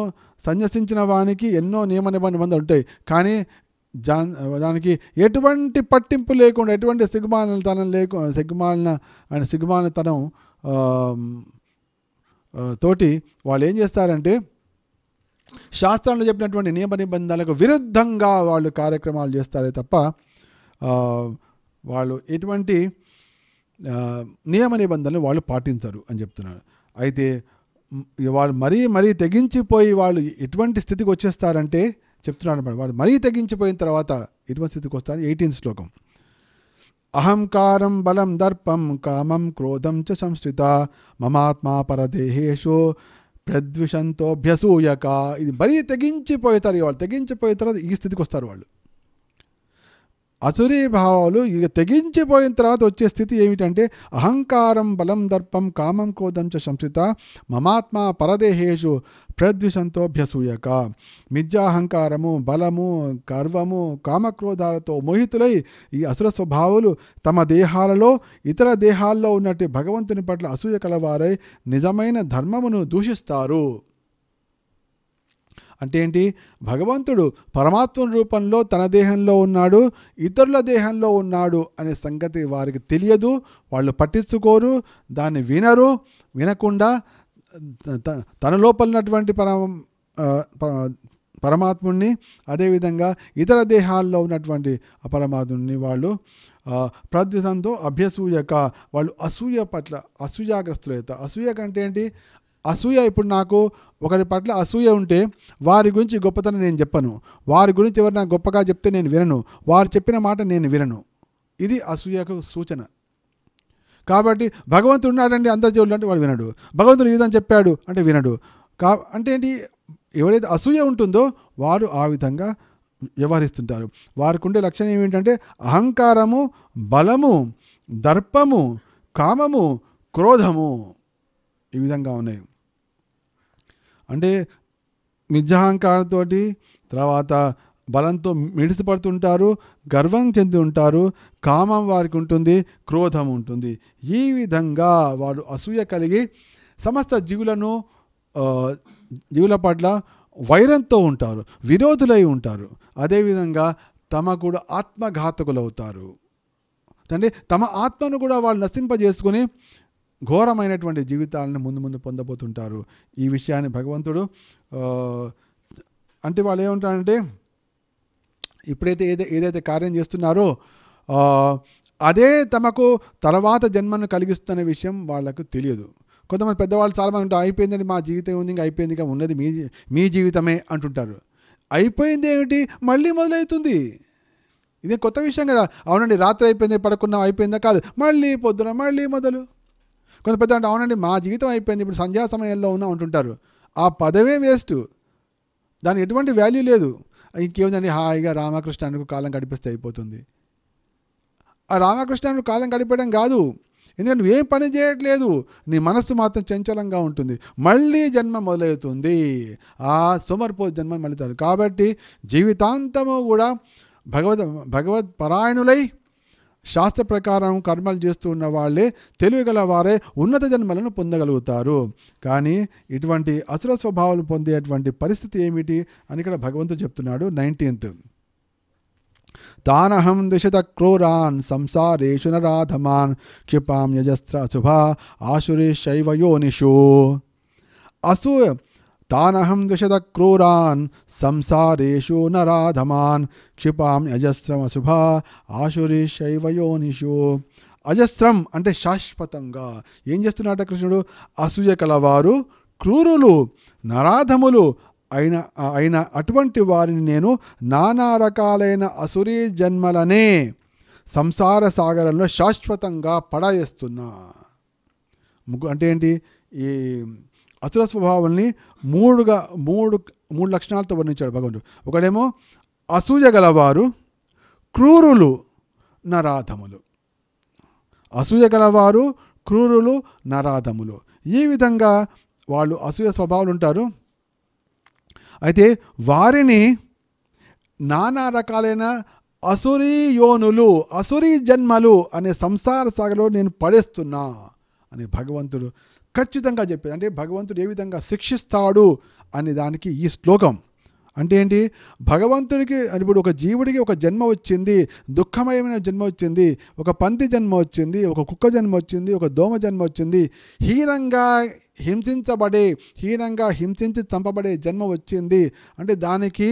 సన్యసించిన వానికి ఎన్నో నియమ నిబంధనలు ఉంటాయి కానీ జా దానికి ఎటువంటి పట్టింపు లేకుండా ఎటువంటి సిగ్మానతనం లేకు సిగ్మాలన ఆయన సిగ్మానతనం తోటి వాళ్ళు ఏం చేస్తారంటే శాస్త్రంలో చెప్పినటువంటి నియమ నిబంధనలకు విరుద్ధంగా వాళ్ళు కార్యక్రమాలు చేస్తారే తప్ప వాళ్ళు ఎటువంటి నియమ నిబంధనలు వాళ్ళు పాటించరు అని చెప్తున్నారు అయితే వాళ్ళు మరీ మరీ తెగించిపోయి వాళ్ళు ఎటువంటి స్థితికి వచ్చేస్తారంటే చెప్తున్నారు వాళ్ళు మరీ తెగించిపోయిన తర్వాత ఎటువంటి స్థితికి వస్తారు ఎయిటీన్త్ శ్లోకం అహంకారం బలం దర్పం కామం క్రోధం చ సంస్థిత మమాత్మా పరదేహేషు ప్రద్విషంతోభ్యసూయక ఇది మరీ తెగించిపోతారు వాళ్ళు తెగించిపోయిన తర్వాత ఈ స్థితికి వస్తారు వాళ్ళు భావాలు ఇక తెగించిపోయిన తర్వాత వచ్చే స్థితి ఏమిటంటే అహంకారం బలం దర్పం కామం క్రోధం చ సంసిత మమాత్మ పరదేహేషు ప్రద్విషంతోభ్యసూయక మిథ్యాహంకారము బలము గర్వము కామక్రోధాలతో మోహితులై ఈ అసుర స్వభావులు తమ దేహాలలో ఇతర దేహాల్లో ఉన్నట్టు భగవంతుని పట్ల అసూయ కలవారై నిజమైన ధర్మమును దూషిస్తారు అంటే ఏంటి భగవంతుడు పరమాత్మ రూపంలో తన దేహంలో ఉన్నాడు ఇతరుల దేహంలో ఉన్నాడు అనే సంగతి వారికి తెలియదు వాళ్ళు పట్టించుకోరు దాన్ని వినరు వినకుండా తన ఉన్నటువంటి పరమ పరమాత్ముణ్ణి అదేవిధంగా ఇతర దేహాల్లో ఉన్నటువంటి అపరమాత్ముని వాళ్ళు ప్రద్యుతంతో అభ్యసూయక వాళ్ళు అసూయ పట్ల అసూయాగ్రస్తులు అవుతారు అసూయ కంటే ఏంటి అసూయ ఇప్పుడు నాకు ఒకరి పట్ల అసూయ ఉంటే వారి గురించి గొప్పతనం నేను చెప్పను వారి గురించి ఎవరు నాకు గొప్పగా చెప్తే నేను వినను వారు చెప్పిన మాట నేను వినను ఇది అసూయకు సూచన కాబట్టి భగవంతుడు ఉన్నాడంటే అంతర్జీవుడు అంటే వాడు వినడు భగవంతుడు ఈ విధంగా చెప్పాడు అంటే వినడు కా అంటే ఏంటి ఎవరైతే అసూయ ఉంటుందో వారు ఆ విధంగా వ్యవహరిస్తుంటారు వారికి ఉండే లక్షణం ఏమిటంటే అహంకారము బలము దర్పము కామము క్రోధము ఈ విధంగా ఉన్నాయి అంటే మిథ్యాహంకారంతో తర్వాత బలంతో మిడిసిపడుతుంటారు గర్వం చెంది ఉంటారు కామం వారికి ఉంటుంది క్రోధం ఉంటుంది ఈ విధంగా వారు అసూయ కలిగి సమస్త జీవులను జీవుల పట్ల వైరంతో ఉంటారు విరోధులై ఉంటారు అదేవిధంగా తమ కూడా ఆత్మఘాతకులవుతారు అంటే తమ ఆత్మను కూడా వాళ్ళు నశింపజేసుకొని ఘోరమైనటువంటి జీవితాలను ముందు ముందు పొందబోతుంటారు ఈ విషయాన్ని భగవంతుడు అంటే వాళ్ళు ఏమంటారంటే ఇప్పుడైతే ఏదై ఏదైతే కార్యం చేస్తున్నారో అదే తమకు తర్వాత జన్మను కలిగిస్తున్న విషయం వాళ్ళకు తెలియదు కొంతమంది పెద్దవాళ్ళు చాలామంది ఉంటారు అయిపోయిందని మా జీవితం ఉంది ఇంకా అయిపోయింది ఇంకా ఉన్నది మీ మీ జీవితమే అంటుంటారు అయిపోయింది ఏమిటి మళ్ళీ మొదలవుతుంది ఇదే కొత్త విషయం కదా అవునండి రాత్రి అయిపోయింది పడుకున్నాం అయిపోయిందా కాదు మళ్ళీ పొద్దున మళ్ళీ మొదలు కొంత పెద్ద అంటే అవునండి మా జీవితం అయిపోయింది ఇప్పుడు సంధ్యా సమయంలో ఉన్న ఉంటుంటారు ఆ పదవే వేస్ట్ దాని ఎటువంటి వాల్యూ లేదు ఇంకేముందండి హాయిగా రామకృష్ణానికి కాలం గడిపిస్తే అయిపోతుంది ఆ రామకృష్ణానికి కాలం గడిపడం కాదు ఎందుకంటే నువ్వేం పని చేయట్లేదు నీ మనస్సు మాత్రం చంచలంగా ఉంటుంది మళ్ళీ జన్మ మొదలవుతుంది ఆ సుమర్పో జన్మ మళ్ళీ కాబట్టి జీవితాంతము కూడా భగవద్ భగవత్ పరాయణులై శాస్త్ర ప్రకారం కర్మలు చేస్తూ ఉన్న వాళ్ళే తెలివిగల వారే ఉన్నత జన్మలను పొందగలుగుతారు కానీ ఇటువంటి అసుర స్వభావాలు పొందేటువంటి పరిస్థితి ఏమిటి అని ఇక్కడ భగవంతుడు చెప్తున్నాడు నైన్టీన్త్ తానహం దిశత క్రూరాన్ సంసారేషు నరాధమాన్ క్షిపాం యజస్త్ర అశుభ ఆసురేషైవ యోనిషు అసూ తానహం ద్విషద క్రూరాన్ సంసారేషు నరాధమాన్ క్షిపాం అజస్రమశుభ ఆశురీశైవయోనిషు అజస్రం అంటే శాశ్వతంగా ఏం చేస్తున్నాట కృష్ణుడు అసూయ కలవారు క్రూరులు నరాధములు అయిన అయిన అటువంటి వారిని నేను నానా రకాలైన అసురీ జన్మలనే సంసార సాగరంలో శాశ్వతంగా ముగ్గు అంటే ఏంటి ఈ అసుర స్వభావాల్ని మూడుగా మూడు మూడు లక్షణాలతో వర్ణించాడు భగవంతుడు ఒకడేమో అసూయ గలవారు క్రూరులు నరాధములు అసూయ గలవారు క్రూరులు నరాధములు ఈ విధంగా వాళ్ళు అసూయ స్వభావాలు ఉంటారు అయితే వారిని నానా రకాలైన అసురీ యోనులు అసురీ జన్మలు అనే సంసార సాగలో నేను పడేస్తున్నా అని భగవంతుడు ఖచ్చితంగా చెప్పేది అంటే భగవంతుడు ఏ విధంగా శిక్షిస్తాడు అనే దానికి ఈ శ్లోకం అంటే ఏంటి భగవంతుడికి ఇప్పుడు ఒక జీవుడికి ఒక జన్మ వచ్చింది దుఃఖమయమైన జన్మ వచ్చింది ఒక పంది జన్మ వచ్చింది ఒక కుక్క జన్మ వచ్చింది ఒక దోమ జన్మ వచ్చింది హీనంగా హింసించబడే హీనంగా హింసించి చంపబడే జన్మ వచ్చింది అంటే దానికి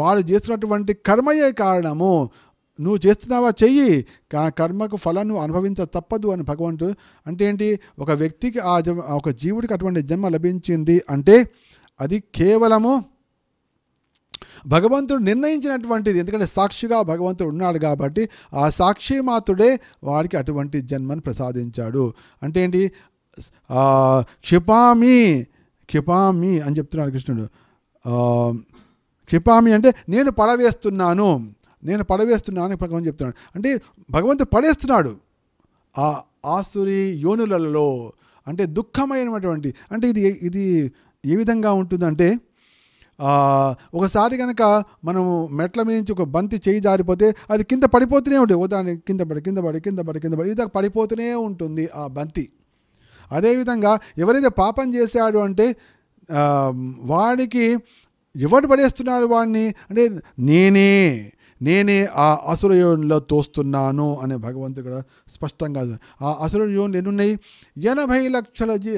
వాడు చేసినటువంటి కర్మయే కారణము నువ్వు చేస్తున్నావా చెయ్యి కర్మకు ఫలం నువ్వు అనుభవించ తప్పదు అని భగవంతుడు అంటే ఏంటి ఒక వ్యక్తికి ఆ ఒక జీవుడికి అటువంటి జన్మ లభించింది అంటే అది కేవలము భగవంతుడు నిర్ణయించినటువంటిది ఎందుకంటే సాక్షిగా భగవంతుడు ఉన్నాడు కాబట్టి ఆ సాక్షి మాత్రుడే వాడికి అటువంటి జన్మను ప్రసాదించాడు అంటే ఏంటి క్షిపామి క్షిపామి అని చెప్తున్నాడు కృష్ణుడు క్షిపామి అంటే నేను పడవేస్తున్నాను నేను పడవేస్తున్నాను ప్రకారం చెప్తున్నాడు అంటే భగవంతుడు పడేస్తున్నాడు ఆ ఆసురి యోనులలో అంటే దుఃఖమైనటువంటి అంటే ఇది ఇది ఏ విధంగా ఉంటుందంటే ఒకసారి కనుక మనం మెట్ల మీద నుంచి ఒక బంతి చేయి జారిపోతే అది కింద పడిపోతూనే ఉంటుంది ఉదాహరణ కింద పడి కింద పడి కింద పడి కింద పడి ఇది పడిపోతూనే ఉంటుంది ఆ బంతి అదేవిధంగా ఎవరైతే పాపం చేశాడు అంటే వాడికి ఎవడు పడేస్తున్నాడు వాడిని అంటే నేనే నేనే ఆ అసుర యోనిలో తోస్తున్నాను అనే భగవంతుడు కూడా స్పష్టంగా ఆ అసుర యోన్లు ఎన్నున్నాయి ఎనభై లక్షల జీ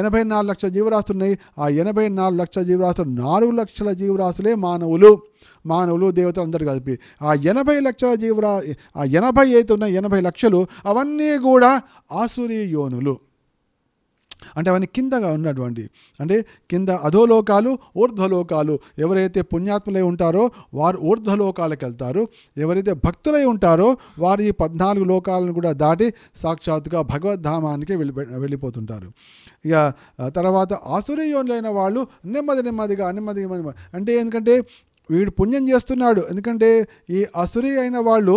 ఎనభై నాలుగు లక్షల జీవరాశులు ఉన్నాయి ఆ ఎనభై నాలుగు లక్షల జీవరాశులు నాలుగు లక్షల జీవరాశులే మానవులు మానవులు దేవతలు అందరూ కలిపి ఆ ఎనభై లక్షల జీవరా ఆ ఎనభై అయితే ఉన్న ఎనభై లక్షలు అవన్నీ కూడా ఆసురీ యోనులు అంటే అవన్నీ కిందగా ఉన్నటువంటి అంటే కింద అధోలోకాలు ఊర్ధ్వలోకాలు ఎవరైతే పుణ్యాత్ములై ఉంటారో వారు ఊర్ధ్వలోకాలకు వెళ్తారు ఎవరైతే భక్తులై ఉంటారో వారు ఈ పద్నాలుగు లోకాలను కూడా దాటి సాక్షాత్తుగా భగవద్ధామానికి వెళ్ళి వెళ్ళిపోతుంటారు ఇక తర్వాత ఆసురయోనులైన వాళ్ళు నెమ్మది నెమ్మదిగా నెమ్మది నెమ్మది అంటే ఎందుకంటే వీడు పుణ్యం చేస్తున్నాడు ఎందుకంటే ఈ అసురి అయిన వాళ్ళు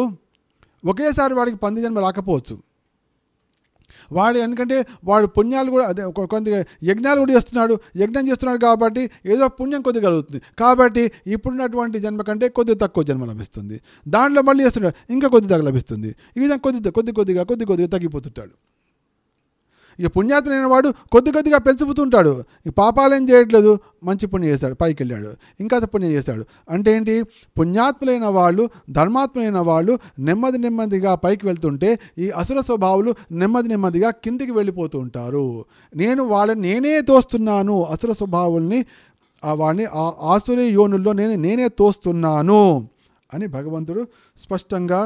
ఒకేసారి వాడికి పంది జన్మ రాకపోవచ్చు వాడు ఎందుకంటే వాడు పుణ్యాలు కూడా అదే కొంత యజ్ఞాలు కూడా చేస్తున్నాడు యజ్ఞం చేస్తున్నాడు కాబట్టి ఏదో పుణ్యం కొద్ది కలుగుతుంది కాబట్టి ఇప్పుడున్నటువంటి జన్మ కంటే కొద్ది తక్కువ జన్మ లభిస్తుంది దాంట్లో మళ్ళీ చేస్తున్నాడు ఇంకా కొద్ది తగ్గ లభిస్తుంది ఈ విధంగా కొద్ది కొద్ది కొద్దిగా కొద్ది కొద్దిగా తగ్గిపోతుంటాడు ఇక పుణ్యాత్మైన వాడు కొద్ది కొద్దిగా పెంచుతుంటాడు ఇక పాపాలేం చేయట్లేదు మంచి పుణ్యం చేస్తాడు పైకి వెళ్ళాడు ఇంకా పుణ్యం చేస్తాడు అంటే ఏంటి పుణ్యాత్ములైన వాళ్ళు ధర్మాత్ములైన వాళ్ళు నెమ్మది నెమ్మదిగా పైకి వెళ్తుంటే ఈ అసుర స్వభావులు నెమ్మది నెమ్మదిగా కిందికి వెళ్ళిపోతూ ఉంటారు నేను వాళ్ళని నేనే తోస్తున్నాను అసుర స్వభావుల్ని వాడిని ఆ ఆసురి యోనుల్లో నేను నేనే తోస్తున్నాను అని భగవంతుడు స్పష్టంగా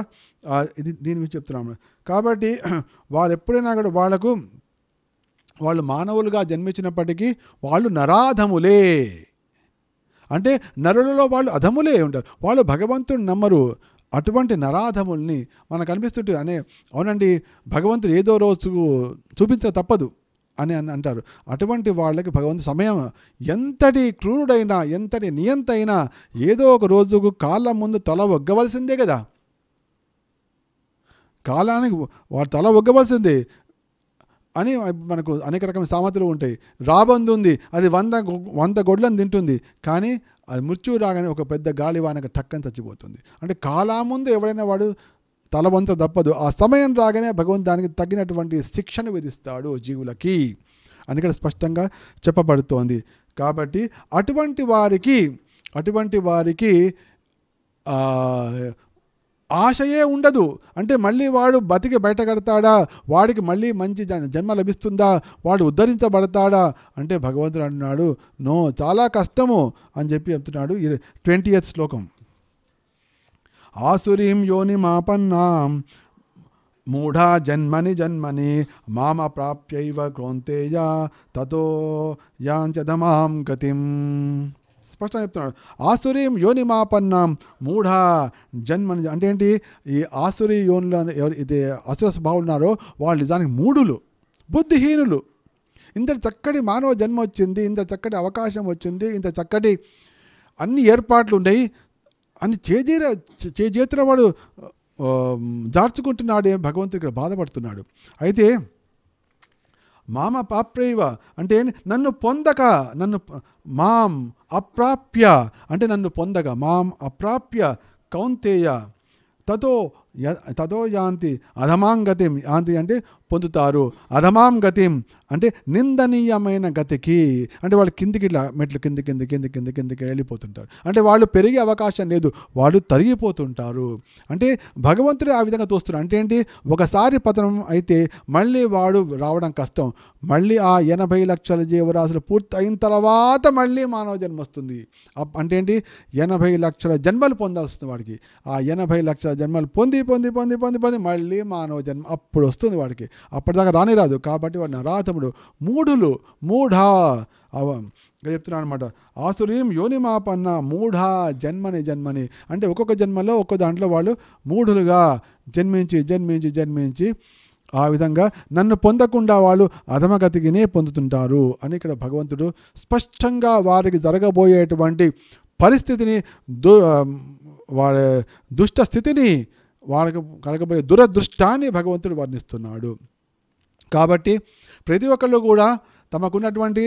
ఇది దీని గురించి చెప్తున్నాము కాబట్టి [clears throat] వారు ఎప్పుడైనా కూడా వాళ్లకు వాళ్ళు మానవులుగా జన్మించినప్పటికీ వాళ్ళు నరాధములే అంటే నరులలో వాళ్ళు అధములే ఉంటారు వాళ్ళు భగవంతుని నమ్మరు అటువంటి నరాధముల్ని మనకు అనిపిస్తుంటే అనే అవునండి భగవంతుడు ఏదో రోజు చూపించ తప్పదు అని అని అంటారు అటువంటి వాళ్ళకి భగవంతు సమయం ఎంతటి క్రూరుడైనా ఎంతటి నియంతైనా ఏదో ఒక రోజుకు కాలం ముందు తల ఒగ్గవలసిందే కదా కాలానికి వాడు తల ఒగ్గవలసిందే అని మనకు అనేక రకమైన సామెతలు ఉంటాయి రాబందు ఉంది అది వంద వంద గొడ్లను తింటుంది కానీ అది మృత్యువు రాగానే ఒక పెద్ద గాలి గాలివానక టక్కని చచ్చిపోతుంది అంటే కాలా ముందు ఎవడైనా వాడు తలవంత తప్పదు ఆ సమయం రాగానే భగవంతు దానికి తగినటువంటి శిక్షను విధిస్తాడు జీవులకి అని ఇక్కడ స్పష్టంగా చెప్పబడుతోంది కాబట్టి అటువంటి వారికి అటువంటి వారికి ఆశయే ఉండదు అంటే మళ్ళీ వాడు బతికి బయటకడతాడా వాడికి మళ్ళీ మంచి జన్మ లభిస్తుందా వాడు ఉద్ధరించబడతాడా అంటే భగవంతుడు అంటున్నాడు నో చాలా కష్టము అని చెప్పి చెప్తున్నాడు ట్వంటీ ఎయిత్ శ్లోకం ఆసురీం మాపన్నా మూఢా జన్మని జన్మని మామ ప్రాప్యైవ క్రోంతేయ తతో యాంచదమాం గతిం స్పష్టంగా చెప్తున్నాడు ఆసురీం మాపన్నాం మూఢ జన్మ అంటే ఏంటి ఈ ఆసురి యోనులు ఎవరు ఇది అసుర స్వభావం ఉన్నారో వాళ్ళు నిజానికి మూఢులు బుద్ధిహీనులు ఇంత చక్కటి మానవ జన్మ వచ్చింది ఇంత చక్కటి అవకాశం వచ్చింది ఇంత చక్కటి అన్ని ఏర్పాట్లు ఉన్నాయి అని చేజీర చేతుల వాడు ఏం భగవంతుడు ఇక్కడ బాధపడుతున్నాడు అయితే మామ పాప్రేవ అంటే నన్ను పొందక నన్ను మాం అప్రాప్య అంటే నన్ను పొందగా మాం అప్రాప్య కౌంతేయ తదో తదో యాంతి అధమాం గతిం యాంతి అంటే పొందుతారు అధమాం గతిం అంటే నిందనీయమైన గతికి అంటే వాళ్ళు కిందికి ఇట్లా మెట్లు కింది కింది కింది కింది కిందికి వెళ్ళిపోతుంటారు అంటే వాళ్ళు పెరిగే అవకాశం లేదు వాళ్ళు తరిగిపోతుంటారు అంటే భగవంతుడు ఆ విధంగా చూస్తున్నారు అంటే ఏంటి ఒకసారి పతనం అయితే మళ్ళీ వాడు రావడం కష్టం మళ్ళీ ఆ ఎనభై లక్షల జీవరాశులు పూర్తి అయిన తర్వాత మళ్ళీ మానవ జన్మ వస్తుంది అంటే ఏంటి ఎనభై లక్షల జన్మలు పొందాల్సి వాడికి ఆ ఎనభై లక్షల జన్మలు పొంది పొంది పొంది పొంది పొంది మళ్ళీ మానవ జన్మ అప్పుడు వస్తుంది వాడికి అప్పటిదాకా రానే రాదు కాబట్టి వాడిని రాతముడు మూఢులు మూఢా అవ చెప్తున్నాను అనమాట ఆసురీం యోనిమాపన్న మూఢ జన్మని జన్మని అంటే ఒక్కొక్క జన్మలో ఒక్కొక్క దాంట్లో వాళ్ళు మూఢులుగా జన్మించి జన్మించి జన్మించి ఆ విధంగా నన్ను పొందకుండా వాళ్ళు అధమగతికినే పొందుతుంటారు అని ఇక్కడ భగవంతుడు స్పష్టంగా వారికి జరగబోయేటువంటి పరిస్థితిని దు వారి దుష్ట స్థితిని వాళ్ళకు కలగబోయే దురదృష్టాన్ని భగవంతుడు వర్ణిస్తున్నాడు కాబట్టి ప్రతి ఒక్కళ్ళు కూడా తమకున్నటువంటి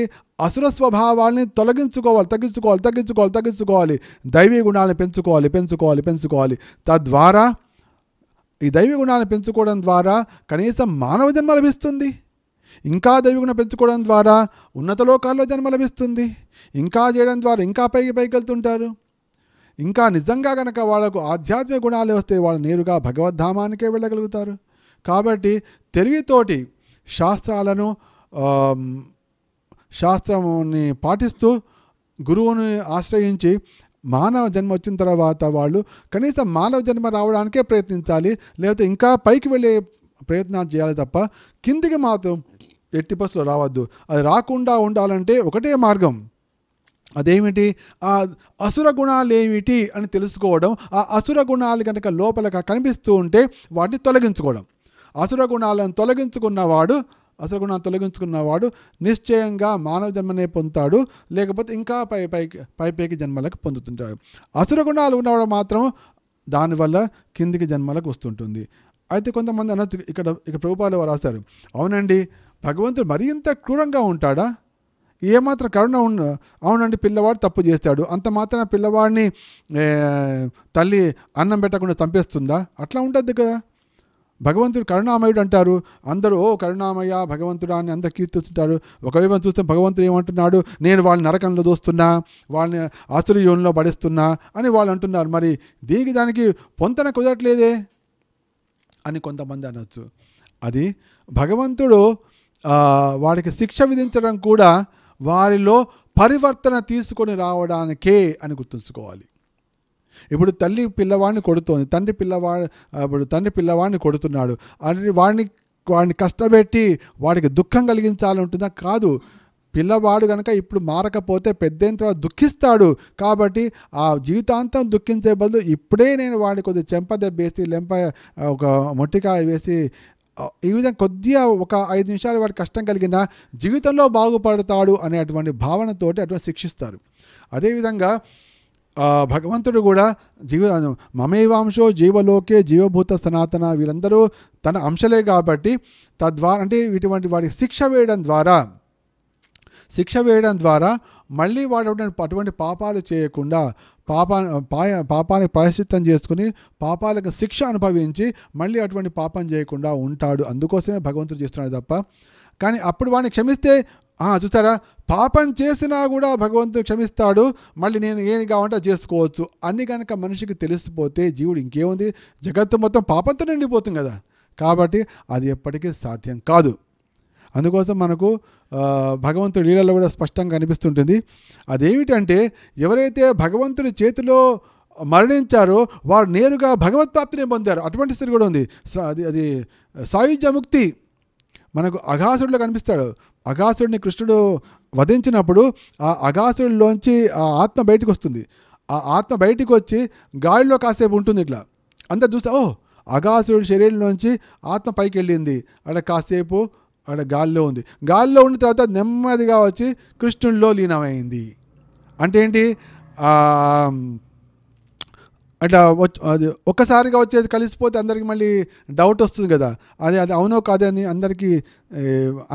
అసుర స్వభావాల్ని తొలగించుకోవాలి తగ్గించుకోవాలి తగ్గించుకోవాలి తగ్గించుకోవాలి దైవీ గుణాలను పెంచుకోవాలి పెంచుకోవాలి పెంచుకోవాలి తద్వారా ఈ దైవీ గుణాలను పెంచుకోవడం ద్వారా కనీసం మానవ జన్మ లభిస్తుంది ఇంకా దైవీ గుణం పెంచుకోవడం ద్వారా ఉన్నత లోకాల్లో జన్మ లభిస్తుంది ఇంకా చేయడం ద్వారా ఇంకా పైకి పైకి వెళ్తుంటారు ఇంకా నిజంగా గనక వాళ్లకు ఆధ్యాత్మిక గుణాలు వస్తే వాళ్ళు నేరుగా భగవద్ధామానికే వెళ్ళగలుగుతారు కాబట్టి తెలివితోటి శాస్త్రాలను శాస్త్రముని పాటిస్తూ గురువుని ఆశ్రయించి మానవ జన్మ వచ్చిన తర్వాత వాళ్ళు కనీసం మానవ జన్మ రావడానికే ప్రయత్నించాలి లేకపోతే ఇంకా పైకి వెళ్ళే ప్రయత్నాలు చేయాలి తప్ప కిందికి మాత్రం ఎట్టి బస్సులో రావద్దు అది రాకుండా ఉండాలంటే ఒకటే మార్గం అదేమిటి ఆ అసుర గుణాలు ఏమిటి అని తెలుసుకోవడం ఆ అసుర గుణాలు కనుక లోపల కనిపిస్తూ ఉంటే వాటిని తొలగించుకోవడం అసుర గుణాలను తొలగించుకున్నవాడు అసుర గుణాలు తొలగించుకున్నవాడు నిశ్చయంగా మానవ జన్మనే పొందుతాడు లేకపోతే ఇంకా పై పైకి పైపైకి జన్మలకు పొందుతుంటాడు అసుర గుణాలు ఉన్నవాడు మాత్రం దానివల్ల కిందికి జన్మలకు వస్తుంటుంది అయితే కొంతమంది అనొచ్చు ఇక్కడ ఇక్కడ ప్రభుపాలు వారు రాస్తారు అవునండి భగవంతుడు మరింత క్రూరంగా ఉంటాడా ఏమాత్రం కరుణ ఉన్న అవునండి పిల్లవాడు తప్పు చేస్తాడు అంత మాత్రం పిల్లవాడిని తల్లి అన్నం పెట్టకుండా చంపేస్తుందా అట్లా ఉంటుంది కదా భగవంతుడు కరుణామయుడు అంటారు అందరూ ఓ కరుణామయ్య భగవంతుడా అని అందరు కీర్తిస్తుంటారు ఒకవైపు చూస్తే భగవంతుడు ఏమంటున్నాడు నేను వాళ్ళని నరకంలో దోస్తున్నా వాళ్ళని ఆసుర్యోన్లో పడేస్తున్నా అని వాళ్ళు అంటున్నారు మరి దీనికి దానికి పొంతన కుదరట్లేదే అని కొంతమంది అనొచ్చు అది భగవంతుడు వాడికి శిక్ష విధించడం కూడా వారిలో పరివర్తన తీసుకొని రావడానికే అని గుర్తుంచుకోవాలి ఇప్పుడు తల్లి పిల్లవాడిని కొడుతోంది తండ్రి పిల్లవాడు ఇప్పుడు తండ్రి పిల్లవాడిని కొడుతున్నాడు అని వాడిని వాడిని కష్టపెట్టి వాడికి దుఃఖం ఉంటుందా కాదు పిల్లవాడు కనుక ఇప్పుడు మారకపోతే పెద్దయిన తర్వాత దుఃఖిస్తాడు కాబట్టి ఆ జీవితాంతం దుఃఖించే బదులు ఇప్పుడే నేను వాడిని కొద్దిగా చెంపదెబ్బేసి లెంప ఒక మొట్టికాయ వేసి ఈ విధంగా కొద్దిగా ఒక ఐదు నిమిషాలు వాడు కష్టం కలిగిన జీవితంలో బాగుపడతాడు అనేటువంటి భావనతోటి అటువంటి శిక్షిస్తారు అదేవిధంగా భగవంతుడు కూడా జీవ మమేవాంశో జీవలోకే జీవభూత సనాతన వీళ్ళందరూ తన అంశలే కాబట్టి తద్వారా అంటే ఇటువంటి వాడికి శిక్ష వేయడం ద్వారా శిక్ష వేయడం ద్వారా మళ్ళీ వాడు అటువంటి పాపాలు చేయకుండా పాపా పాయ పాపాన్ని ప్రాయశ్చిత్తం చేసుకుని పాపాలకు శిక్ష అనుభవించి మళ్ళీ అటువంటి పాపం చేయకుండా ఉంటాడు అందుకోసమే భగవంతుడు చేస్తున్నాడు తప్ప కానీ అప్పుడు వాడిని క్షమిస్తే చూసారా పాపం చేసినా కూడా భగవంతుడు క్షమిస్తాడు మళ్ళీ నేను ఏం కావాలంటే చేసుకోవచ్చు అని కనుక మనిషికి తెలిసిపోతే జీవుడు ఇంకేముంది జగత్తు మొత్తం పాపంతో నిండిపోతుంది కదా కాబట్టి అది ఎప్పటికీ సాధ్యం కాదు అందుకోసం మనకు భగవంతుడి లీలలో కూడా స్పష్టంగా కనిపిస్తుంటుంది అదేమిటంటే ఎవరైతే భగవంతుడి చేతిలో మరణించారో వారు నేరుగా భగవత్ ప్రాప్తిని పొందారు అటువంటి స్థితి కూడా ఉంది అది అది సాయుధ్య ముక్తి మనకు అఘాసుడిలో కనిపిస్తాడు అఘాసుడిని కృష్ణుడు వధించినప్పుడు ఆ అఘాసుడిలోంచి ఆ ఆత్మ బయటకు వస్తుంది ఆ ఆత్మ బయటకు వచ్చి గాలిలో కాసేపు ఉంటుంది ఇట్లా అందరు చూస్తా ఓ అఘాసుడి శరీరంలోంచి ఆత్మ పైకి వెళ్ళింది అక్కడ కాసేపు అక్కడ గాల్లో ఉంది గాల్లో ఉన్న తర్వాత నెమ్మదిగా వచ్చి కృష్ణుల్లో లీనమైంది అంటే ఏంటి అట్లా అది ఒక్కసారిగా వచ్చేది కలిసిపోతే అందరికి మళ్ళీ డౌట్ వస్తుంది కదా అది అది అవునో కాదే అని అందరికీ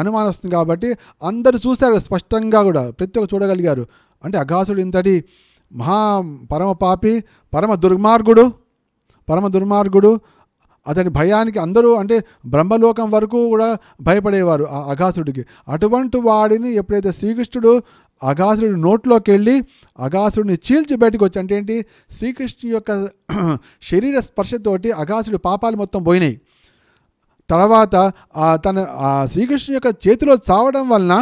అనుమానం వస్తుంది కాబట్టి అందరూ చూశారు స్పష్టంగా కూడా ప్రతి ఒక్క చూడగలిగారు అంటే అఘాసుడు ఇంతటి మహా పరమ పాపి పరమ దుర్మార్గుడు పరమ దుర్మార్గుడు అతని భయానికి అందరూ అంటే బ్రహ్మలోకం వరకు కూడా భయపడేవారు ఆ అఘాసుడికి అటువంటి వాడిని ఎప్పుడైతే శ్రీకృష్ణుడు అఘాసుడి నోట్లోకి వెళ్ళి అఘాసుడిని చీల్చి బయటకు వచ్చి అంటే ఏంటి శ్రీకృష్ణుడి యొక్క [clears throat] శరీర స్పర్శతోటి అఘాసుడి పాపాలు మొత్తం పోయినాయి తర్వాత తన శ్రీకృష్ణుని యొక్క చేతిలో చావడం వలన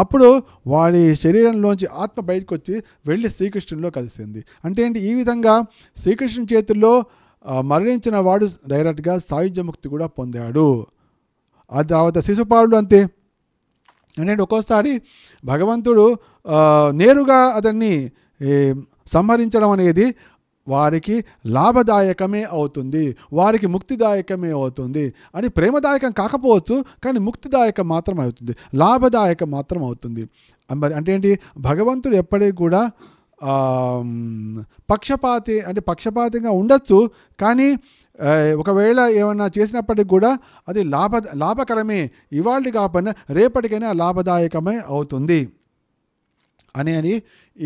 అప్పుడు వాడి శరీరంలోంచి ఆత్మ బయటకు వచ్చి వెళ్ళి శ్రీకృష్ణునిలో కలిసింది అంటే ఏంటి ఈ విధంగా శ్రీకృష్ణుని చేతుల్లో మరణించిన వాడు డైరెక్ట్గా ముక్తి కూడా పొందాడు ఆ తర్వాత శిశుపాలుడు అంతే అంటే ఒక్కోసారి భగవంతుడు నేరుగా అతన్ని సంహరించడం అనేది వారికి లాభదాయకమే అవుతుంది వారికి ముక్తిదాయకమే అవుతుంది అని ప్రేమదాయకం కాకపోవచ్చు కానీ ముక్తిదాయకం మాత్రం అవుతుంది లాభదాయకం మాత్రం అవుతుంది మరి అంటే ఏంటి భగవంతుడు ఎప్పటికీ కూడా పక్షపాతి అంటే పక్షపాతంగా ఉండొచ్చు కానీ ఒకవేళ ఏమన్నా చేసినప్పటికి కూడా అది లాభ లాభకరమే ఇవాళ కాకుండా రేపటికైనా లాభదాయకమే అవుతుంది అనే అని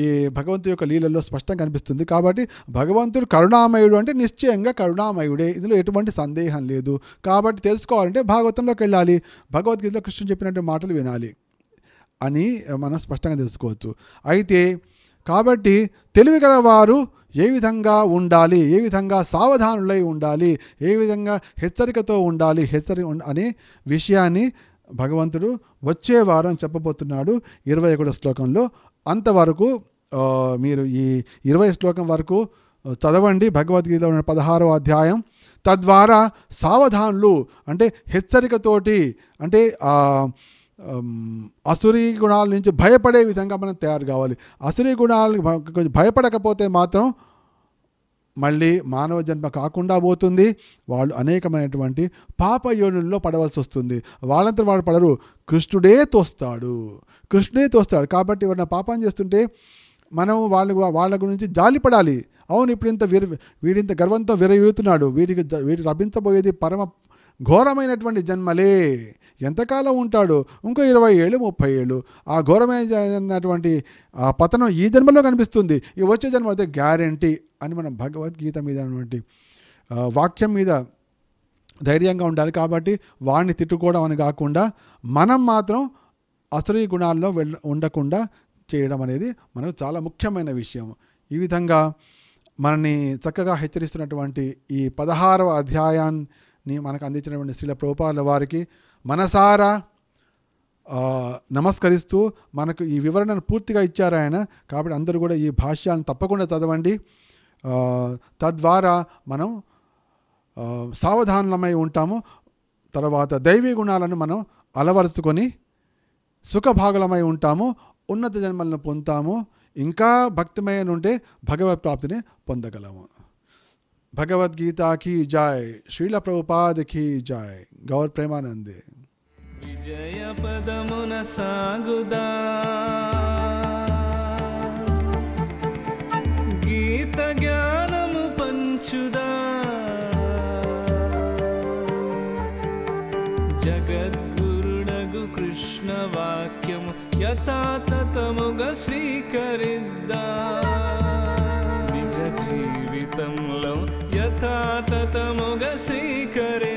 ఈ భగవంతుడి యొక్క లీలలో స్పష్టంగా కనిపిస్తుంది కాబట్టి భగవంతుడు కరుణామయుడు అంటే నిశ్చయంగా కరుణామయుడే ఇందులో ఎటువంటి సందేహం లేదు కాబట్టి తెలుసుకోవాలంటే భాగవతంలోకి వెళ్ళాలి భగవద్గీతలో కృష్ణుడు చెప్పినటువంటి మాటలు వినాలి అని మనం స్పష్టంగా తెలుసుకోవచ్చు అయితే కాబట్టి తెలివి వారు ఏ విధంగా ఉండాలి ఏ విధంగా సావధానులై ఉండాలి ఏ విధంగా హెచ్చరికతో ఉండాలి హెచ్చరి అనే విషయాన్ని భగవంతుడు వచ్చే వారం చెప్పబోతున్నాడు ఇరవై ఒకటో శ్లోకంలో అంతవరకు మీరు ఈ ఇరవై శ్లోకం వరకు చదవండి భగవద్గీతలో ఉన్న పదహారో అధ్యాయం తద్వారా సావధానులు అంటే హెచ్చరికతోటి అంటే అసురి గుణాల నుంచి భయపడే విధంగా మనం తయారు కావాలి అసురి గుణాలకు భయపడకపోతే మాత్రం మళ్ళీ మానవ జన్మ కాకుండా పోతుంది వాళ్ళు అనేకమైనటువంటి పాప యోనుల్లో పడవలసి వస్తుంది వాళ్ళంతా వాళ్ళు పడరు కృష్ణుడే తోస్తాడు కృష్ణుడే తోస్తాడు కాబట్టి ఎవరైనా పాపం చేస్తుంటే మనం వాళ్ళ వాళ్ళ గురించి జాలిపడాలి అవును ఇప్పుడు ఇంత వీరి వీడింత గర్వంతో విరయూతున్నాడు వీడికి వీడికి లభించబోయేది పరమ ఘోరమైనటువంటి జన్మలే ఎంతకాలం ఉంటాడు ఇంకో ఇరవై ఏళ్ళు ముప్పై ఏళ్ళు ఆ ఘోరమైనటువంటి ఆ పతనం ఈ జన్మలో కనిపిస్తుంది ఈ వచ్చే జన్మ అయితే గ్యారంటీ అని మనం భగవద్గీత మీద వాక్యం మీద ధైర్యంగా ఉండాలి కాబట్టి వాడిని తిట్టుకోవడం అని కాకుండా మనం మాత్రం అసలు గుణాల్లో వెళ్ళ ఉండకుండా చేయడం అనేది మనకు చాలా ముఖ్యమైన విషయం ఈ విధంగా మనని చక్కగా హెచ్చరిస్తున్నటువంటి ఈ పదహారవ అధ్యాయాన్ని మనకు అందించినటువంటి శ్రీల ప్రభుపాదుల వారికి మనసారా నమస్కరిస్తూ మనకు ఈ వివరణను పూర్తిగా ఇచ్చారు ఆయన కాబట్టి అందరూ కూడా ఈ భాష్యాలను తప్పకుండా చదవండి తద్వారా మనం సావధానమై ఉంటాము తర్వాత దైవీ గుణాలను మనం అలవరుచుకొని సుఖభాగులమై ఉంటాము ఉన్నత జన్మలను పొందుతాము ఇంకా భక్తిమయం నుండే భగవత్ ప్రాప్తిని పొందగలము भगवत गीता की जय श्रीला प्रभुपाद की जय गौर प्रेमानंदे विजय पद मुन सागुदा गीत ज्ञान पंचुदा कृष्ण वाक्यम यथा యథాతథముగా స్వీకరిద్దా कैसी करे